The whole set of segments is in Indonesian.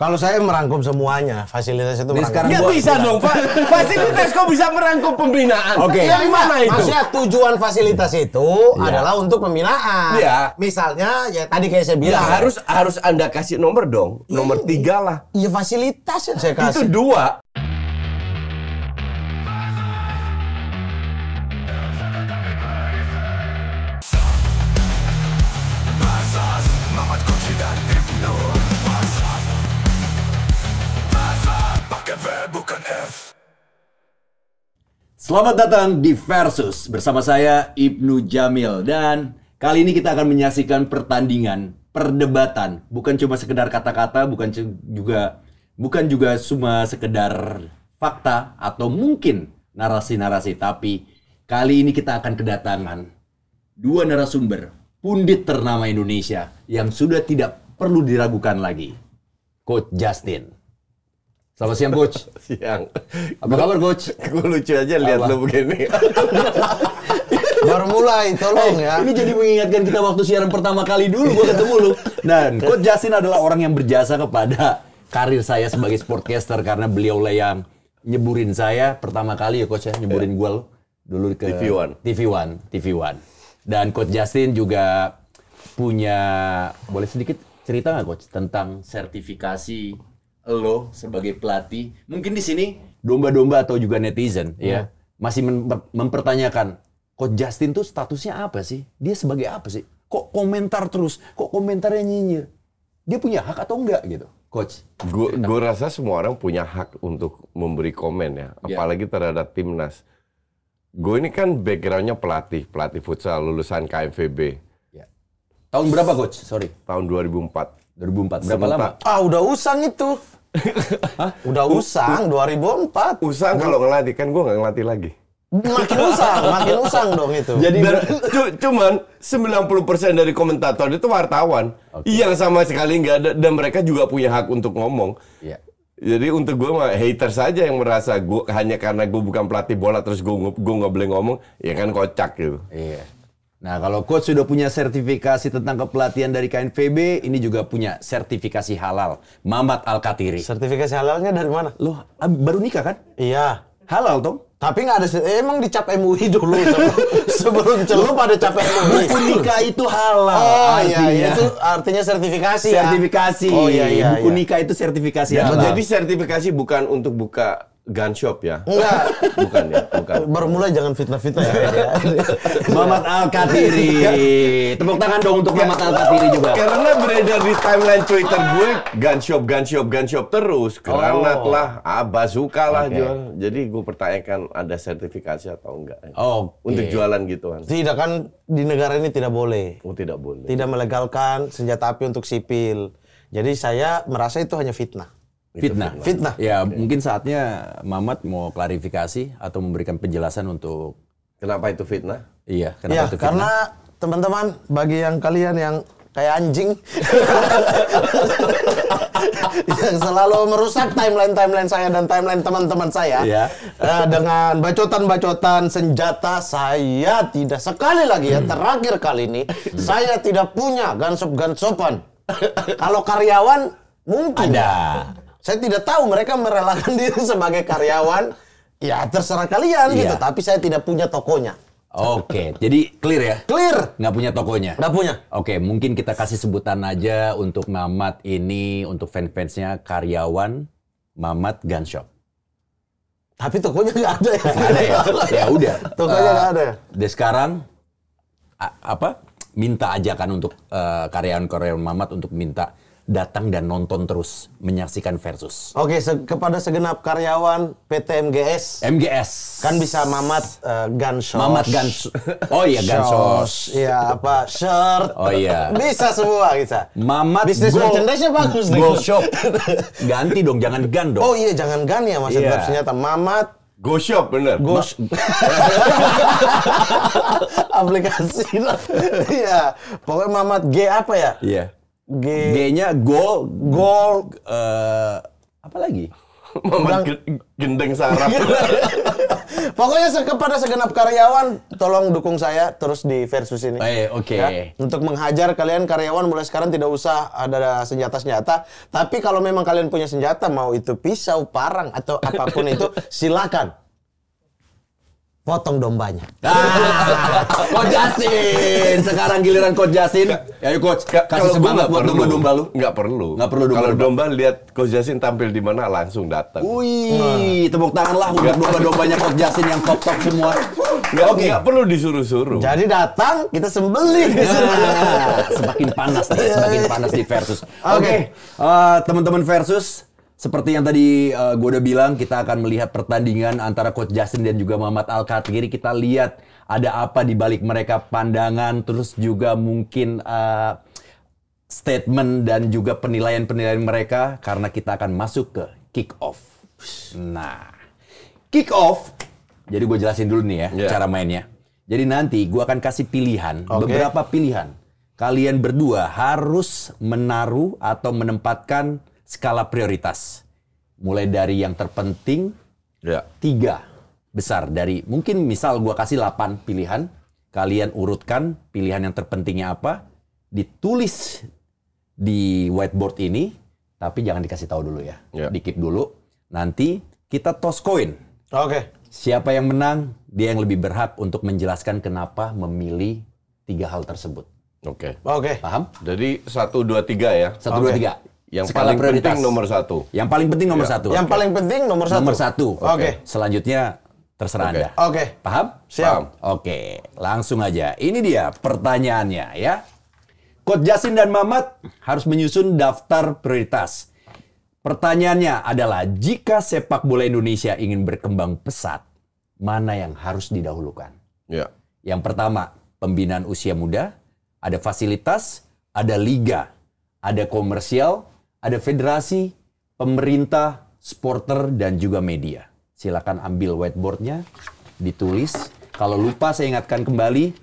Kalau saya merangkum semuanya, fasilitas itu Jadi merangkum. ya bisa dong, Pak. Fasilitas kok bisa merangkum pembinaan? Oke. Okay. Yang mana itu? Maksudnya tujuan fasilitas itu ya. adalah untuk pembinaan. Iya. Misalnya ya tadi kayak saya ya, bilang. Ya, harus harus Anda kasih nomor dong. Nomor iya. tiga lah. Iya fasilitas yang saya kasih. Itu dua. Selamat datang di Versus bersama saya Ibnu Jamil dan kali ini kita akan menyaksikan pertandingan, perdebatan, bukan cuma sekedar kata-kata, bukan juga bukan juga cuma sekedar fakta atau mungkin narasi-narasi, tapi kali ini kita akan kedatangan dua narasumber pundit ternama Indonesia yang sudah tidak perlu diragukan lagi. Coach Justin. Selamat siang coach. Siang. Apa kabar coach? Gue lucu aja lihat lu begini. Baru mulai, tolong eh, ya. Ini jadi mengingatkan kita waktu siaran pertama kali dulu gue ketemu lu. Dan coach Jasin adalah orang yang berjasa kepada karir saya sebagai sportcaster karena beliau lah yang nyeburin saya pertama kali ya coach ya, nyeburin iya. gue lo dulu ke TV One. TV One, TV One. Dan coach Justin juga punya boleh sedikit cerita nggak coach tentang sertifikasi lo sebagai pelatih mungkin di sini domba-domba atau juga netizen hmm. ya iya. masih mempertanyakan kok Justin tuh statusnya apa sih? Dia sebagai apa sih? Kok komentar terus? Kok komentarnya nyinyir? Dia punya hak atau enggak gitu? Coach. gua iya. rasa semua orang punya hak untuk memberi komen ya, iya. apalagi yeah. terhadap timnas. Gue ini kan backgroundnya pelatih, pelatih futsal, lulusan KMVB. Yeah. Tahun berapa coach? Sorry. Tahun 2004. 2004. Berapa Sementara, lama? Ah udah usang itu. Hah? Udah usang 2004. Usang kalau ngelatih kan gue nggak ngelatih lagi. Makin usang, makin usang dong itu. Jadi Dan, cuman 90% dari komentator itu wartawan okay. yang sama sekali nggak ada dan mereka juga punya hak untuk ngomong. Yeah. Jadi untuk gue mah hater saja yang merasa gue hanya karena gue bukan pelatih bola terus gue gue nggak boleh ngomong ya kan kocak gitu. Iya. Yeah. Nah, kalau coach sudah punya sertifikasi tentang kepelatihan dari KNVB, ini juga punya sertifikasi halal, Mamat Al-Katiri. Sertifikasi halalnya dari mana? Loh, baru nikah kan? Iya. Halal, Tom? Tapi nggak ada eh, emang dicap MUI dulu sebelum, sebelum ada cap MUI. Buku nikah itu halal. Oh iya, artinya. iya, itu artinya sertifikasi. Ya? Sertifikasi. Ya? Oh iya iya. Buku iya. nikah itu sertifikasi. Ya, halal. Jadi sertifikasi bukan untuk buka gun shop ya? Enggak. Bukan ya, bukan. Baru mulai jangan fitnah-fitnah ya. Mamat Al-Katiri. Tepuk tangan dong untuk Mamat Al-Katiri juga. Karena beredar di timeline Twitter gue, gun shop, gun shop, gun shop terus. Karena oh. lah ah, okay. jual. Jadi gue pertanyakan ada sertifikasi atau enggak. Oh. Okay. Untuk jualan gitu kan. Tidak kan di negara ini tidak boleh. Oh tidak boleh. Tidak melegalkan senjata api untuk sipil. Jadi saya merasa itu hanya fitnah. Fitnah. Fitnah. Ya, okay. mungkin saatnya Mamat mau klarifikasi atau memberikan penjelasan untuk kenapa itu fitnah? Iya, kenapa ya, itu fitnah? karena teman-teman bagi yang kalian yang kayak anjing yang selalu merusak timeline timeline saya dan timeline teman-teman saya ya. dengan bacotan-bacotan senjata saya tidak sekali lagi ya terakhir kali ini saya tidak punya gansop gansopan kalau karyawan mungkin ada saya tidak tahu mereka merelakan diri sebagai karyawan. ya terserah kalian iya. gitu. Tapi saya tidak punya tokonya. Oke, okay. jadi clear ya? Clear. Nggak punya tokonya? Nggak punya. Oke, okay, mungkin kita kasih sebutan aja untuk Mamat ini, untuk fans-fansnya karyawan Mamat Gunshop. Tapi tokonya nggak ada ya? Nggak ada ya? Ya, ya udah. Tokonya nggak uh, ada ya? sekarang, apa? Minta ajakan untuk uh, karyawan-karyawan Mamat untuk minta datang dan nonton terus menyaksikan versus. Oke, se kepada segenap karyawan PT MGS. MGS. Kan bisa Mamat uh, Gansos. Mamat Gans. Oh iya Gansos. Iya apa shirt. Oh iya. Bisa semua bisa. Mamat bisnis merchandise bagus nih. Gold shop. Ganti dong, jangan gan dong. Oh iya, jangan gan ya maksudnya yeah. ternyata Mamat Go Shop bener. Go sh Aplikasi. lah. Iya. Pokoknya Mamat G apa ya? Iya. Yeah. G. G-nya go. Gol. Uh, apa lagi? Memang gendeng saraf. Pokoknya kepada segenap karyawan, tolong dukung saya terus di versus ini. oke. Okay. Ya? Untuk menghajar kalian karyawan mulai sekarang tidak usah ada senjata-senjata. Tapi kalau memang kalian punya senjata, mau itu pisau, parang atau apapun itu, silakan potong dombanya. Ah, Coach Justin, sekarang giliran Coach Justin. Ya, yuk Coach, kasih Kalau semangat buat domba-domba lu. Enggak perlu. Enggak perlu domba. Kalau domba lihat Coach Justin tampil di mana langsung datang. Wih, tepuk tangan lah buat domba-dombanya Coach Justin yang top-top semua. Enggak Okay. perlu disuruh-suruh. Jadi datang, kita sembelih. Nah, semakin panas nih, iya, semakin iya. panas di versus. Oke, okay. okay. uh, eh, teman-teman versus, seperti yang tadi uh, eh, gue udah bilang, kita akan melihat pertandingan antara Coach Justin dan juga Muhammad al katiri Kita lihat ada apa di balik mereka pandangan, terus juga mungkin uh, statement dan juga penilaian-penilaian mereka karena kita akan masuk ke kick off. Nah, kick off. Jadi gue jelasin dulu nih ya yeah. cara mainnya. Jadi nanti gue akan kasih pilihan, okay. beberapa pilihan. Kalian berdua harus menaruh atau menempatkan skala prioritas. Mulai dari yang terpenting, ya. tiga besar dari mungkin misal gue kasih 8 pilihan, kalian urutkan pilihan yang terpentingnya apa, ditulis di whiteboard ini, tapi jangan dikasih tahu dulu ya, ya. dikit dulu. Nanti kita toss coin. Oke. Okay. Siapa yang menang, dia yang lebih berhak untuk menjelaskan kenapa memilih tiga hal tersebut. Oke. Okay. Oke. Okay. Paham? Jadi satu dua tiga ya. Satu okay. dua tiga. Yang skala paling prioritas. penting nomor satu. Yang paling penting nomor ya. satu. Yang okay. paling penting nomor satu. Nomor satu. Oke. Okay. Selanjutnya terserah okay. Anda. Oke. Okay. Paham? Siap. Oke. Oke, langsung aja. Ini dia pertanyaannya ya. Coach Jasin dan Mamat harus menyusun daftar prioritas. Pertanyaannya adalah jika sepak bola Indonesia ingin berkembang pesat, mana yang harus didahulukan? Ya. Yang pertama, pembinaan usia muda, ada fasilitas, ada liga, ada komersial, ada federasi, pemerintah, sporter, dan juga media. Silakan ambil whiteboardnya, ditulis. Kalau lupa saya ingatkan kembali.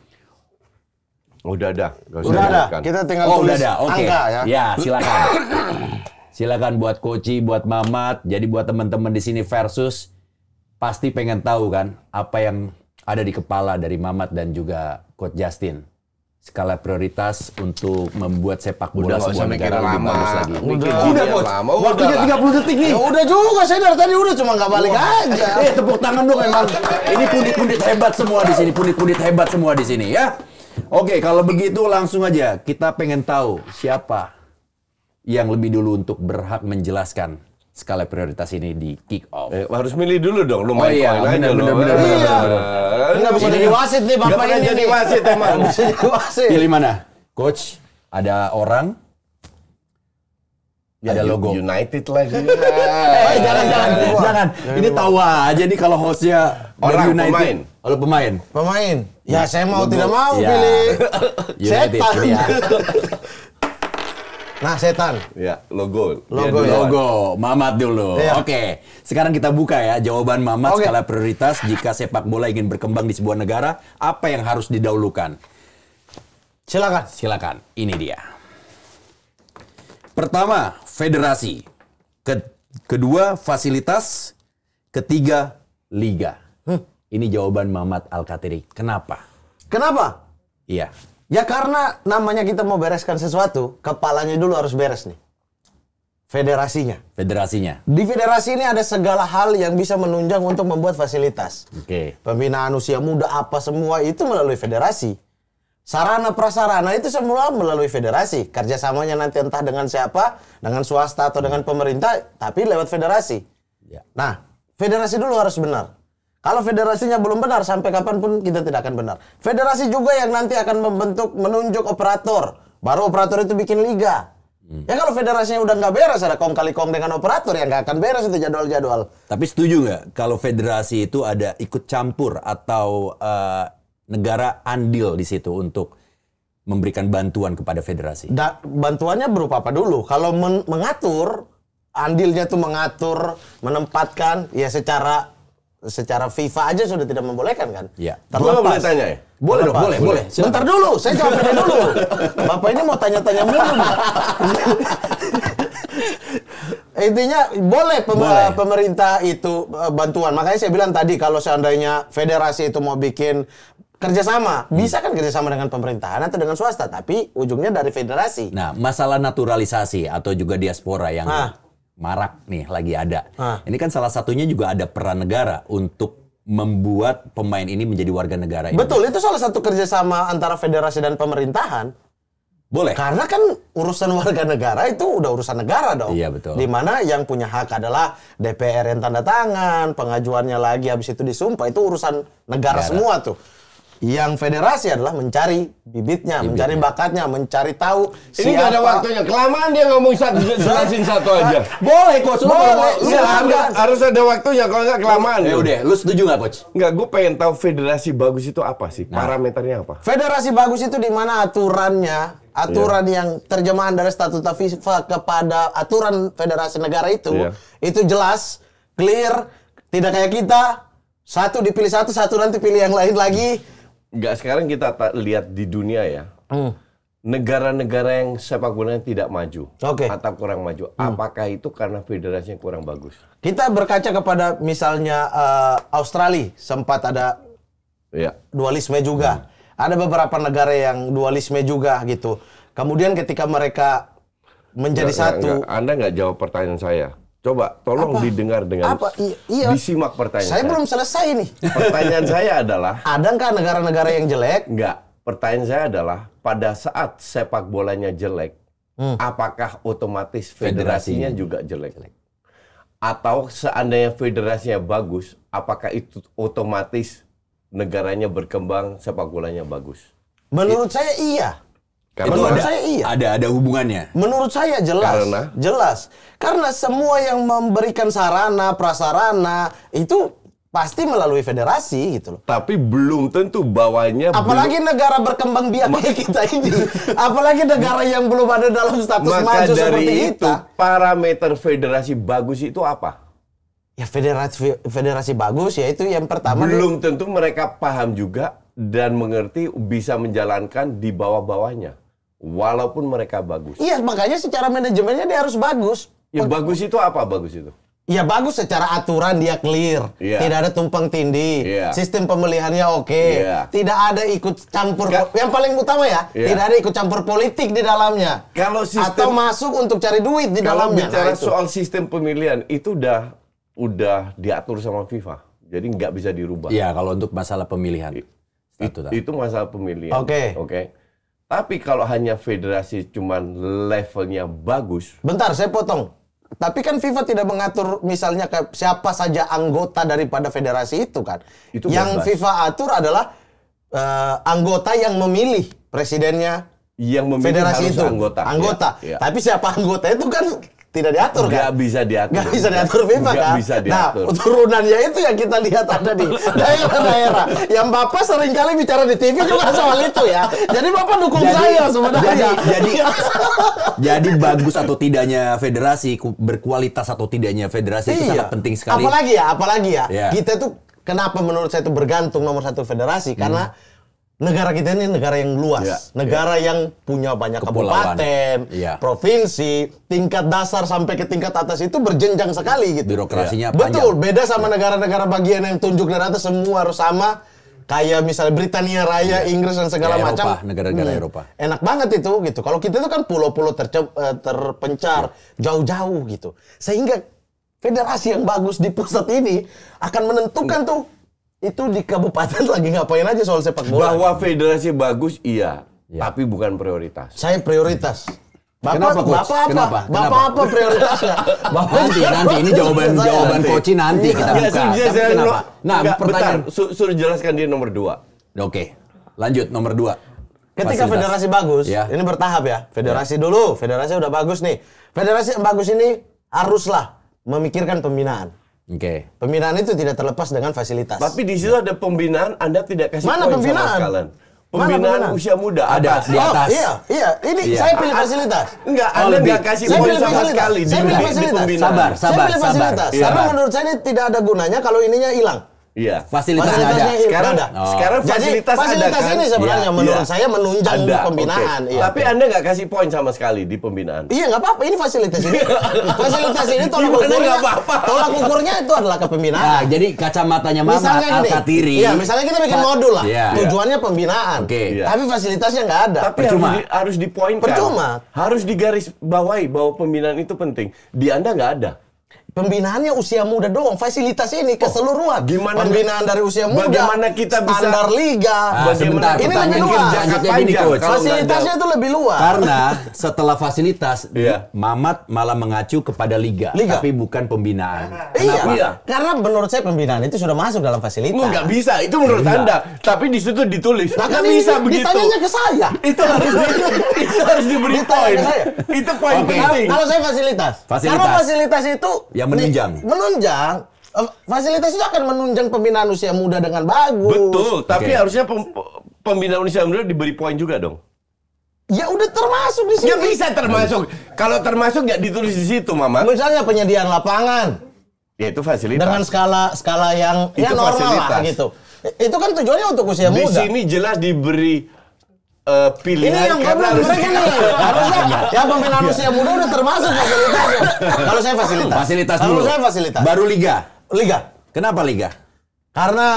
Udah ada. Udah ada. Kita tinggal oh, tulis udah ada. Okay. angka ya. Ya, silakan. silakan buat Koci, buat Mamat, jadi buat teman-teman di sini versus pasti pengen tahu kan apa yang ada di kepala dari Mamat dan juga Coach Justin skala prioritas untuk membuat sepak bola udah, sebuah negara lebih lama. bagus lagi. Udah, udah, udah lama, Waktunya udah 30 detik nih. Ya udah juga, saya dari tadi udah cuma nggak balik Wah. aja. Eh, tepuk tangan dong emang. Ini pundit-pundit hebat semua di sini, pundit-pundit hebat semua di sini ya. Oke, kalau begitu langsung aja kita pengen tahu siapa yang lebih dulu untuk berhak menjelaskan skala prioritas ini di kick off. Eh, harus milih dulu dong, lu oh main oh, iya, koin aja bener, Bener, bener, iya. Enggak bisa jadi wasit nih Bapak ini. jadi wasit emang. jadi wasit. Pilih mana? Coach, ada orang Ya, ada logo United lagi. eh, iya. jangan, iya. jangan, jangan. Ini tawa aja nih kalau hostnya orang United. pemain. Kalau oh, pemain. Pemain. Ya, nah, saya mau tidak mau iya. pilih setan. Nah, setan. Ya, logo. Logo, ya, logo. Mamat dulu. Ya. Oke. Sekarang kita buka ya jawaban Mamat okay. skala prioritas jika sepak bola ingin berkembang di sebuah negara, apa yang harus didahulukan? Silakan. Silakan. Ini dia. Pertama, federasi. Kedua, fasilitas. Ketiga, liga. Hmm. Ini jawaban Mamat Al-Katiri. Kenapa? Kenapa? Iya. Ya karena namanya kita mau bereskan sesuatu, kepalanya dulu harus beres nih. Federasinya. Federasinya. Di federasi ini ada segala hal yang bisa menunjang untuk membuat fasilitas. Oke. Okay. Pembinaan usia muda apa semua itu melalui federasi. Sarana prasarana itu semua melalui federasi. Kerjasamanya nanti entah dengan siapa, dengan swasta atau dengan pemerintah, tapi lewat federasi. Ya. Nah, federasi dulu harus benar. Kalau federasinya belum benar, sampai kapanpun kita tidak akan benar. Federasi juga yang nanti akan membentuk, menunjuk operator. Baru operator itu bikin liga. Hmm. Ya kalau federasinya udah nggak beres, ada kong kali kong dengan operator yang nggak akan beres itu jadwal-jadwal. Tapi setuju nggak kalau federasi itu ada ikut campur atau uh, negara andil di situ untuk memberikan bantuan kepada federasi? Da, bantuannya berupa apa dulu? Kalau men mengatur, andilnya tuh mengatur, menempatkan ya secara secara FIFA aja sudah tidak membolehkan kan? Iya. Terlepas. boleh tanya ya? Boleh dong, boleh, boleh. boleh. Bentar dulu, saya jawabnya dulu. Bapak ini mau tanya-tanya mulu. Intinya boleh, pem boleh pemerintah itu e, bantuan. Makanya saya bilang tadi kalau seandainya federasi itu mau bikin kerjasama hmm. bisa kan kerjasama dengan pemerintahan atau dengan swasta tapi ujungnya dari federasi nah masalah naturalisasi atau juga diaspora yang ah marak nih lagi ada. Ah. Ini kan salah satunya juga ada peran negara untuk membuat pemain ini menjadi warga negara. Betul, itu salah satu kerjasama antara federasi dan pemerintahan. Boleh. Karena kan urusan warga negara itu udah urusan negara dong. Iya betul. Dimana yang punya hak adalah DPR yang tanda tangan, pengajuannya lagi habis itu disumpah itu urusan negara, negara. semua tuh yang federasi adalah mencari bibitnya, bibitnya. mencari bakatnya, mencari tahu Ini siapa. gak ada waktunya. Kelamaan dia ngomong satu, jelasin satu aja. Ah, boleh coach, lu boleh. Iya, lu ya, harus ada waktunya kalau enggak kelamaan. Ya udah, lu setuju gak coach? Enggak, gue pengen tahu federasi bagus itu apa sih? Nah. Parameternya apa? Federasi bagus itu di mana aturannya, aturan yeah. yang terjemahan dari statuta FIFA kepada aturan federasi negara itu yeah. itu jelas, clear, tidak kayak kita satu dipilih satu, satu nanti pilih yang lain lagi nggak sekarang kita lihat di dunia ya. Hmm. Negara-negara yang sepak bola tidak maju okay. atau kurang maju, hmm. apakah itu karena federasinya kurang bagus? Kita berkaca kepada misalnya uh, Australia sempat ada yeah. dualisme juga, hmm. ada beberapa negara yang dualisme juga gitu. Kemudian ketika mereka menjadi enggak, satu, enggak, enggak. Anda nggak jawab pertanyaan saya Coba tolong apa? didengar dengan apa? I iya. disimak pertanyaan. Saya, saya belum selesai nih. Pertanyaan saya adalah, adakah negara-negara yang jelek? Enggak. Pertanyaan saya adalah, pada saat sepak bolanya jelek, hmm. apakah otomatis federasinya, juga jelek? jelek? Atau seandainya federasinya bagus, apakah itu otomatis negaranya berkembang, sepak bolanya bagus? Menurut It, saya iya. Karena itu ada, saya iya. Ada ada hubungannya. Menurut saya jelas. Karena jelas. Karena semua yang memberikan sarana prasarana itu pasti melalui federasi gitu loh. Tapi belum tentu bawahnya apalagi belum... negara berkembang biak kayak kita ini. apalagi negara yang belum ada dalam status Maka maju dari seperti itu, kita. parameter federasi bagus itu apa? Ya federasi federasi bagus ya itu yang pertama. Belum tentu mereka paham juga dan mengerti bisa menjalankan di bawah-bawahnya walaupun mereka bagus. Iya, makanya secara manajemennya dia harus bagus. Ya bagus itu apa bagus itu? Ya bagus secara aturan dia clear, yeah. tidak ada tumpang tindih, yeah. sistem pemilihannya oke, okay. Iya. yeah. tidak ada ikut campur. Ka yang paling utama ya, yeah. tidak ada ikut campur politik di dalamnya. Kalau sistem, atau masuk untuk cari duit di dalamnya. Kalau bicara nah, soal sistem pemilihan itu udah udah diatur sama FIFA, jadi nggak bisa dirubah. Iya, kalau untuk masalah pemilihan. I itu, itu masalah pemilihan. Oke. Okay. Oke. Okay tapi kalau hanya federasi cuman levelnya bagus. Bentar, saya potong. Tapi kan FIFA tidak mengatur misalnya ke siapa saja anggota daripada federasi itu kan. Itu yang bebas. FIFA atur adalah uh, anggota yang memilih presidennya, yang memilih federasi itu anggota. Anggota. Ya, ya. Tapi siapa anggota itu kan tidak diatur kan? Gak bisa diatur. Gak bisa diatur FIFA kan? bisa nah, diatur. Nah, turunannya itu yang kita lihat ada di daerah-daerah. yang Bapak seringkali bicara di TV juga soal itu ya. Jadi Bapak dukung jadi, saya sebenarnya. Jadi, jadi, jadi bagus atau tidaknya federasi, berkualitas atau tidaknya federasi iya. itu sangat penting sekali. Apalagi ya, apalagi ya. Yeah. Kita tuh kenapa menurut saya itu bergantung nomor satu federasi? Hmm. Karena negara kita ini negara yang luas, ya, negara ya. yang punya banyak Kepulauan. kabupaten, ya. provinsi, tingkat dasar sampai ke tingkat atas itu berjenjang sekali gitu. Birokrasinya ya. Betul, beda sama iya. negara-negara bagian yang tunjuk dari atas semua harus sama. Kayak misalnya Britania Raya, ya. Inggris dan segala ya, Eropa, macam. Negara-negara hmm, Eropa. Enak banget itu gitu. Kalau kita itu kan pulau-pulau eh, terpencar, iya. jauh-jauh ya. gitu. Sehingga federasi yang bagus di pusat ini akan menentukan tuh itu di kabupaten lagi ngapain aja soal sepak bola? Bahwa federasi bagus iya, ya. tapi bukan prioritas. Saya prioritas. Bapak, kenapa, coach? Bapak apa? Kenapa? Bapak kenapa? apa prioritasnya? Bapak nanti, nanti ini jawaban jawaban koci nanti kita iya, buka. Ya, suruh Tapi kenapa? Nah, enggak, pertanyaan Suruh sur jelaskan dia nomor dua. Oke, Okay. lanjut nomor dua. Ketika Fasilitas. federasi bagus, ya. ini bertahap ya. Iya. Federasi ya. dulu, federasi udah bagus nih. Federasi yang bagus ini haruslah memikirkan pembinaan. Oke. Okay. Pembinaan itu tidak terlepas dengan fasilitas. Tapi di situ ada pembinaan, Anda tidak kasih Mana pembinaan? sama Pembinaan, Mana pembinaan usia muda ada oh, atas. di atas. Oh, iya, iya. Ini iya. saya pilih fasilitas. Enggak, oh, Anda enggak kasih saya poin sama fasilitas. sekali saya pilih fasilitas. Di Sabar, sabar, saya pilih sabar. Fasilitas. Iya. Karena menurut saya ini tidak ada gunanya kalau ininya hilang. Iya. Fasilitas fasilitasnya ada. Iya, Sekarang ada. Oh. Sekarang fasilitas Jadi, fasilitas ada kan? ini sebenarnya ya, menurut ya. saya menunjang ada. pembinaan. Okay. Iya. Tapi Anda nggak kasih poin sama sekali di pembinaan. Iya nggak apa-apa. Ini fasilitas ini. fasilitas ini tolak Gimana ukurnya. Apa -apa. Tolak ukurnya itu adalah kepembinaan. Nah, jadi kacamatanya mama, misalnya gini, Iya, misalnya kita bikin modul lah. Iya. Tujuannya pembinaan. Oke. Okay. Iya. Tapi fasilitasnya nggak ada. Tapi Percuma. harus di, harus dipoinkan. Percuma. Harus digaris bawahi bahwa pembinaan itu penting. Di Anda nggak ada. Pembinaannya usia muda doang, fasilitas ini oh, keseluruhan. Oh, gimana pembinaan dari usia muda? Bagaimana kita bisa standar liga? Nah, sebentar, ini lebih luas. Gini, coach. Fasilitasnya itu lebih luas. Karena setelah fasilitas, iya. Mamat malah mengacu kepada liga, liga. tapi bukan pembinaan. Iya. iya. Karena menurut saya pembinaan itu sudah masuk dalam fasilitas. Enggak bisa, itu menurut iya. Anda. Tapi di situ ditulis. Nah, kan bisa begitu. Ditanyanya ke saya. Itu harus di, itu harus diberi poin. Itu poin penting. Kalau saya fasilitas. Fasilitas. Karena fasilitas itu ya yang menunjang. Menunjang. Eh, fasilitas itu akan menunjang pembinaan usia muda dengan bagus. Betul, tapi okay. harusnya pem pembinaan usia muda diberi poin juga dong. Ya udah termasuk di ya sini. Ya bisa termasuk. Kalau termasuk nggak ditulis di situ, Mama. Misalnya penyediaan lapangan. Ya itu fasilitas. Dengan skala skala yang ya itu ya normal lah gitu. Itu kan tujuannya untuk usia di muda. Di sini jelas diberi uh, pilihan ini yang karena harus mereka nih harusnya ya pemain manusia muda udah termasuk fasilitas. kalau saya fasilitas fasilitas kalau saya fasilitas baru liga liga kenapa liga karena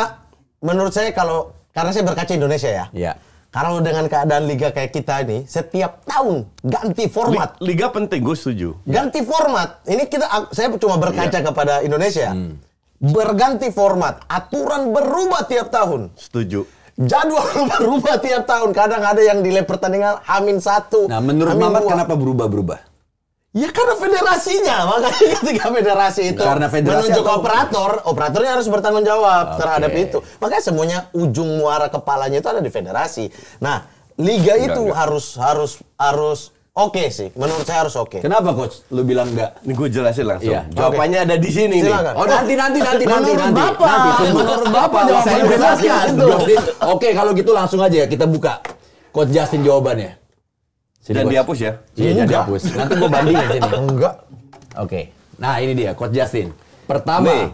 menurut saya kalau karena saya berkaca Indonesia ya ya kalau dengan keadaan liga kayak kita ini, setiap tahun ganti format. Liga penting, gue setuju. Iya. Ganti format. Ini kita, saya cuma berkaca ya. kepada Indonesia. Hmm. Berganti format, aturan berubah tiap tahun. Setuju jadwal berubah tiap tahun. Kadang ada yang delay pertandingan Hamin satu. Nah, menurut Mamat kenapa berubah-berubah? Ya karena federasinya, makanya ketika federasi itu karena federasi menunjuk atau... operator, operatornya harus bertanggung jawab okay. terhadap itu. Makanya semuanya ujung muara kepalanya itu ada di federasi. Nah, liga enggak, itu enggak. harus harus harus oke okay sih. Menurut saya harus oke. Okay. Kenapa coach? Lu bilang enggak? Ini gue jelasin langsung. Iya. Jawabannya okay. ada di sini Silakan. nih. Oh, nanti nanti nanti menurut nanti bapak. nanti. Menurut Bapak saya jelaskan. Oke, kalau gitu langsung aja ya kita buka. Coach Justin jawabannya. Sini, Dan coach. dihapus ya? Iya, jangan dihapus. Nanti gue bandingin sini. Enggak. Oke. Okay. Nah, ini dia Coach Justin. Pertama. Nih,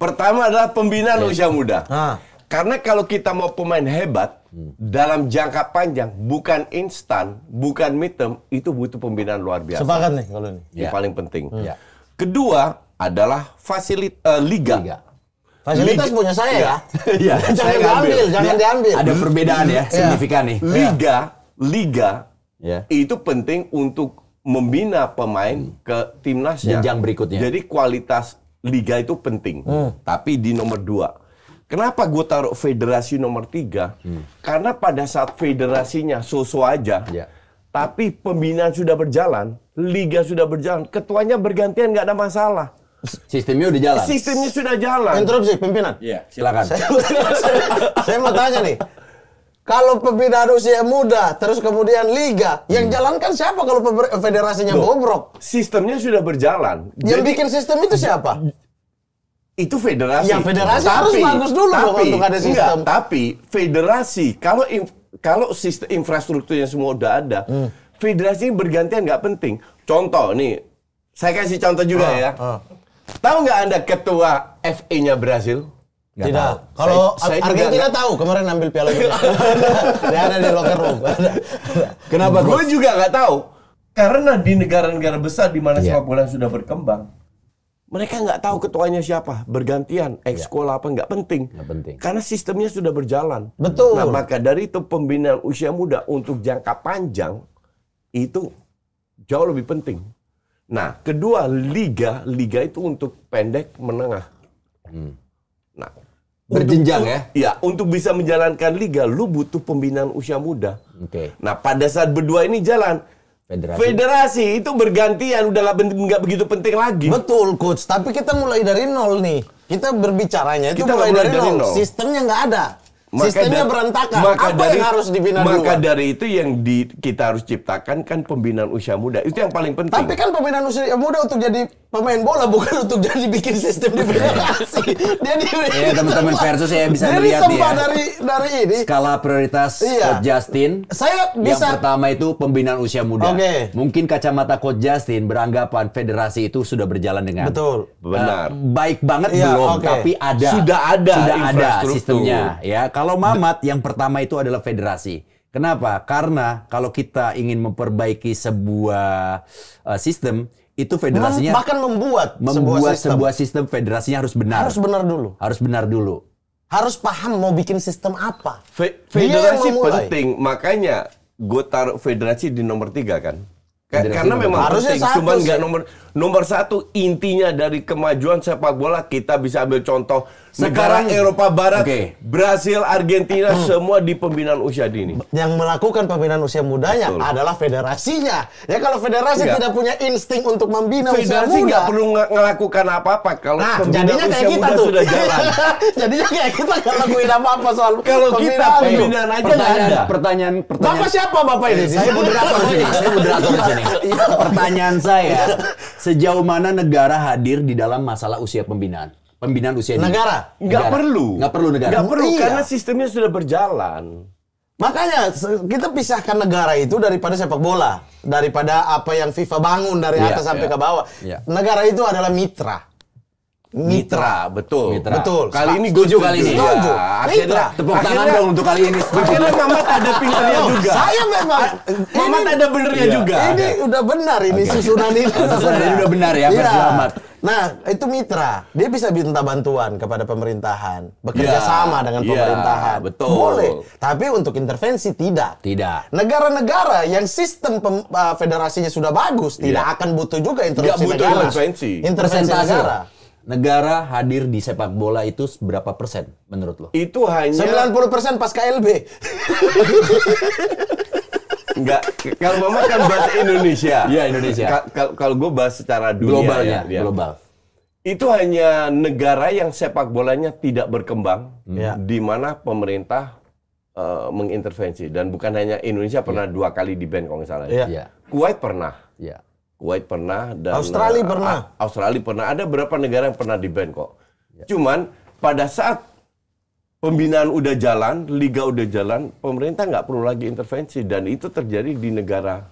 pertama adalah pembinaan yes. Iya. usia muda. Ah. Karena kalau kita mau pemain hebat, dalam jangka panjang, bukan instan, bukan mitem itu butuh pembinaan luar biasa. Sepakat nih kalau ini. Yang ya. paling penting. Hmm. Ya. Kedua adalah fasilit uh, liga. liga. Fasilitas liga. punya saya ya. ya. jangan diambil, jangan iya. diambil. Ada perbedaan ya, iya. signifikan nih. Liga, liga ya. itu penting untuk membina pemain hmm. ke timnasnya. Jenjang berikutnya. Jadi kualitas liga itu penting. Hmm. Tapi di nomor dua Kenapa gue taruh federasi nomor tiga? Hmm. Karena pada saat federasinya so-so aja, ya. tapi pembinaan sudah berjalan, liga sudah berjalan, ketuanya bergantian nggak ada masalah. Sistemnya udah jalan. Sistemnya sudah jalan. Interupsi pimpinan. Iya, silakan. Saya, saya, saya mau tanya nih. Kalau pembinaan usia muda, terus kemudian liga, hmm. yang jalankan siapa kalau federasinya Loh, bobrok? Sistemnya sudah berjalan. Yang Jadi, bikin sistem itu siapa? itu federasi. Ya federasi tapi, harus bagus dulu tapi, untuk ada sistem. Enggak, tapi federasi kalau kalau sistem infrastrukturnya semua udah ada, hmm. federasi bergantian nggak penting. Contoh nih, saya kasih contoh juga ah, ya. Ah. Tahu nggak anda ketua FA-nya Brasil? Gak Tidak. Kalau Argentina tahu kemarin ambil piala dunia. Dia ada di locker room. Kenapa? Gue juga nggak tahu. Karena di negara-negara besar di mana yeah. sepak bola sudah berkembang, mereka nggak tahu ketuanya siapa, bergantian, iya. ekskol apa nggak penting. Nggak penting. Karena sistemnya sudah berjalan. Betul. Nah, maka dari itu pembinaan usia muda untuk jangka panjang itu jauh lebih penting. Nah, kedua liga, liga itu untuk pendek menengah. Hmm. Nah, berjenjang untuk, ya? Iya, untuk bisa menjalankan liga, lu butuh pembinaan usia muda. Oke. Okay. Nah, pada saat berdua ini jalan, Federasi. Federasi itu bergantian udah nggak begitu penting lagi. Betul coach, tapi kita mulai dari nol nih. Kita berbicaranya itu kita mulai, mulai dari, dari nol. nol. Sistemnya nggak ada. Maka Sistemnya da- berantakan. Maka Apa dari, yang harus dibina maka dulu? Maka dari itu yang di, kita harus ciptakan kan pembinaan usia muda. Itu yang paling penting. Tapi kan pembinaan usia muda untuk jadi pemain bola bukan untuk jadi bikin sistem di federasi. dia di Iya, teman-teman versus saya bisa dari melihat ya. dari dari ini. Skala prioritas iya. Coach Justin. Saya bisa. Yang pertama itu pembinaan usia muda. Okay. Mungkin kacamata Coach Justin beranggapan federasi itu sudah berjalan dengan betul. Eh, Benar. Uh, baik banget iya, belum, okay. tapi ada. Sudah ada sudah ada sistemnya ya. Kalau kalau mamat yang pertama itu adalah federasi. Kenapa? Karena kalau kita ingin memperbaiki sebuah uh, sistem itu federasinya hmm, bahkan membuat membuat sebuah sistem. sebuah sistem federasinya harus benar. Harus benar dulu. Harus benar dulu. Harus paham mau bikin sistem apa. Fe federasi penting, makanya gue taruh federasi di nomor tiga kan karena memang harusnya penting, satu cuman nggak nomor nomor satu intinya dari kemajuan sepak bola kita bisa ambil contoh sekarang Negara, Eropa Barat, okay. Brasil, Argentina hmm. semua di pembinaan usia dini. Yang melakukan pembinaan usia mudanya Betul. adalah federasinya. Ya kalau federasi Enggak. Iya. tidak punya insting untuk membina federasi usia muda, federasi nggak perlu ng ngelakukan apa-apa kalau nah, jadinya kayak kita tuh. sudah jalan. jadinya kayak kita nggak lakuin apa-apa soal kalau kita pembinaan aja nggak ada. Pertanyaan, pertanyaan, Bapak siapa bapak ini? Eh, saya moderator sini. Saya moderator sini. Pertanyaan saya, sejauh mana negara hadir di dalam masalah usia pembinaan? Pembinaan usia negara? Nggak perlu. Nggak perlu negara. Nggak perlu iya. karena sistemnya sudah berjalan. Makanya kita pisahkan negara itu daripada sepak bola, daripada apa yang FIFA bangun dari iya, atas sampai yeah. ke bawah. Yeah. Negara itu adalah mitra. Mitra, betul. Mitra. Betul. Kali ini gue juga kali gitu ini. Ya, akhirnya Mitra. tepuk tangan akhirnya, dong untuk kali ini. Akhirnya Mamat ada pinternya juga. Saya memang. Mamat ada benernya iya. juga. Ini udah benar ini susunan ini. Oh, susunan ini udah benar ya, Pak Mamat. Iya. Nah, itu mitra. Dia bisa minta bantuan kepada pemerintahan, bekerja yeah. sama dengan yeah. pemerintahan. Betul. Boleh, tapi untuk intervensi tidak. Tidak. Negara-negara yang sistem pem, uh, federasinya sudah bagus, yeah. tidak iya. akan butuh juga intervensi Tidak butuh negara. intervensi. Intervensi negara negara hadir di sepak bola itu berapa persen menurut lo? Itu hanya 90 persen pas KLB. Enggak, kalau mama kan bahas Indonesia. Iya Indonesia. Kalau gue bahas secara dunia globalnya, ya, ya, global. Itu hanya negara yang sepak bolanya tidak berkembang, hmm. Ya. di mana pemerintah uh, mengintervensi dan bukan hanya Indonesia pernah yeah. dua kali di band kalau nggak Yeah. Yeah. Iya. Iya. Kuwait pernah. Yeah Kuwait pernah dan Australia eh, pernah. Australia pernah. Ada berapa negara yang pernah di-ban kok. Ya. Cuman pada saat pembinaan udah jalan, liga udah jalan, pemerintah nggak perlu lagi intervensi dan itu terjadi di negara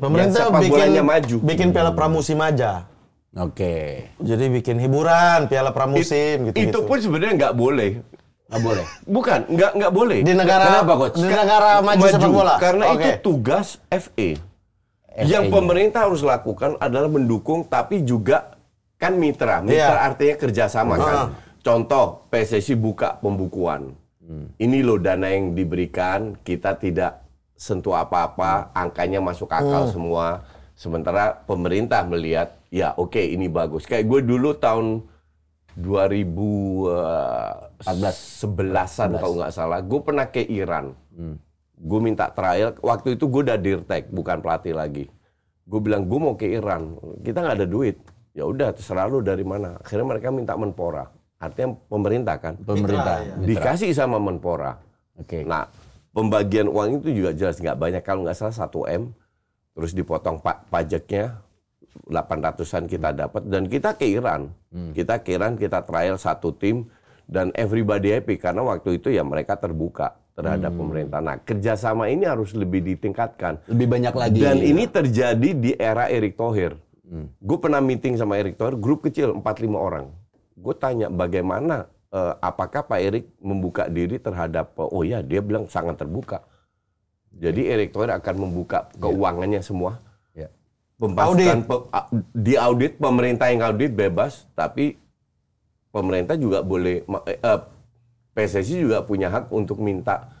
pemerintah yang bikin maju. bikin piala hmm. pramusim aja. Oke. Okay. Jadi bikin hiburan, piala pramusim gitu. Itu pun sebenarnya nggak boleh. Nggak boleh. Bukan, nggak nggak boleh. Di negara Kenapa, coach? Di negara maju, maju sepak bola. Karena okay. itu tugas FA yang pemerintah harus lakukan adalah mendukung tapi juga kan mitra. Iya. Mitra yeah. artinya kerjasama kan. Ah. Contoh PSSI buka pembukuan. Hmm. Ini loh dana yang diberikan kita tidak sentuh apa-apa, angkanya masuk akal hmm. semua. Sementara pemerintah melihat ya oke okay, ini bagus. Kayak gue dulu tahun 2011-an eh, kalau nggak salah, gue pernah ke Iran. Hmm gue minta trial waktu itu gue udah dirtek bukan pelatih lagi gue bilang gue mau ke Iran kita nggak ada duit ya udah terserah lu dari mana akhirnya mereka minta menpora artinya pemerintah kan pemerintah ya. dikasih sama menpora oke okay. nah pembagian uang itu juga jelas nggak banyak kalau nggak salah 1 m terus dipotong pa pajaknya 800-an kita dapat dan kita ke Iran hmm. kita ke Iran kita trial satu tim dan everybody happy karena waktu itu ya mereka terbuka terhadap hmm. pemerintah. Nah, kerjasama ini harus lebih ditingkatkan. Lebih banyak lagi. Dan ya. ini terjadi di era Erick Thohir. Hmm. Gue pernah meeting sama Erick Thohir, grup kecil 4-5 orang. Gue tanya bagaimana, uh, apakah Pak Erick membuka diri terhadap, eh, oh ya dia bilang sangat terbuka. Jadi iya. Erick Thohir akan membuka iya. keuangannya yeah. semua. Yeah. Iya. Pe, di audit, pemerintah yang audit bebas, tapi pemerintah juga boleh, Uh, PSSI juga punya hak untuk minta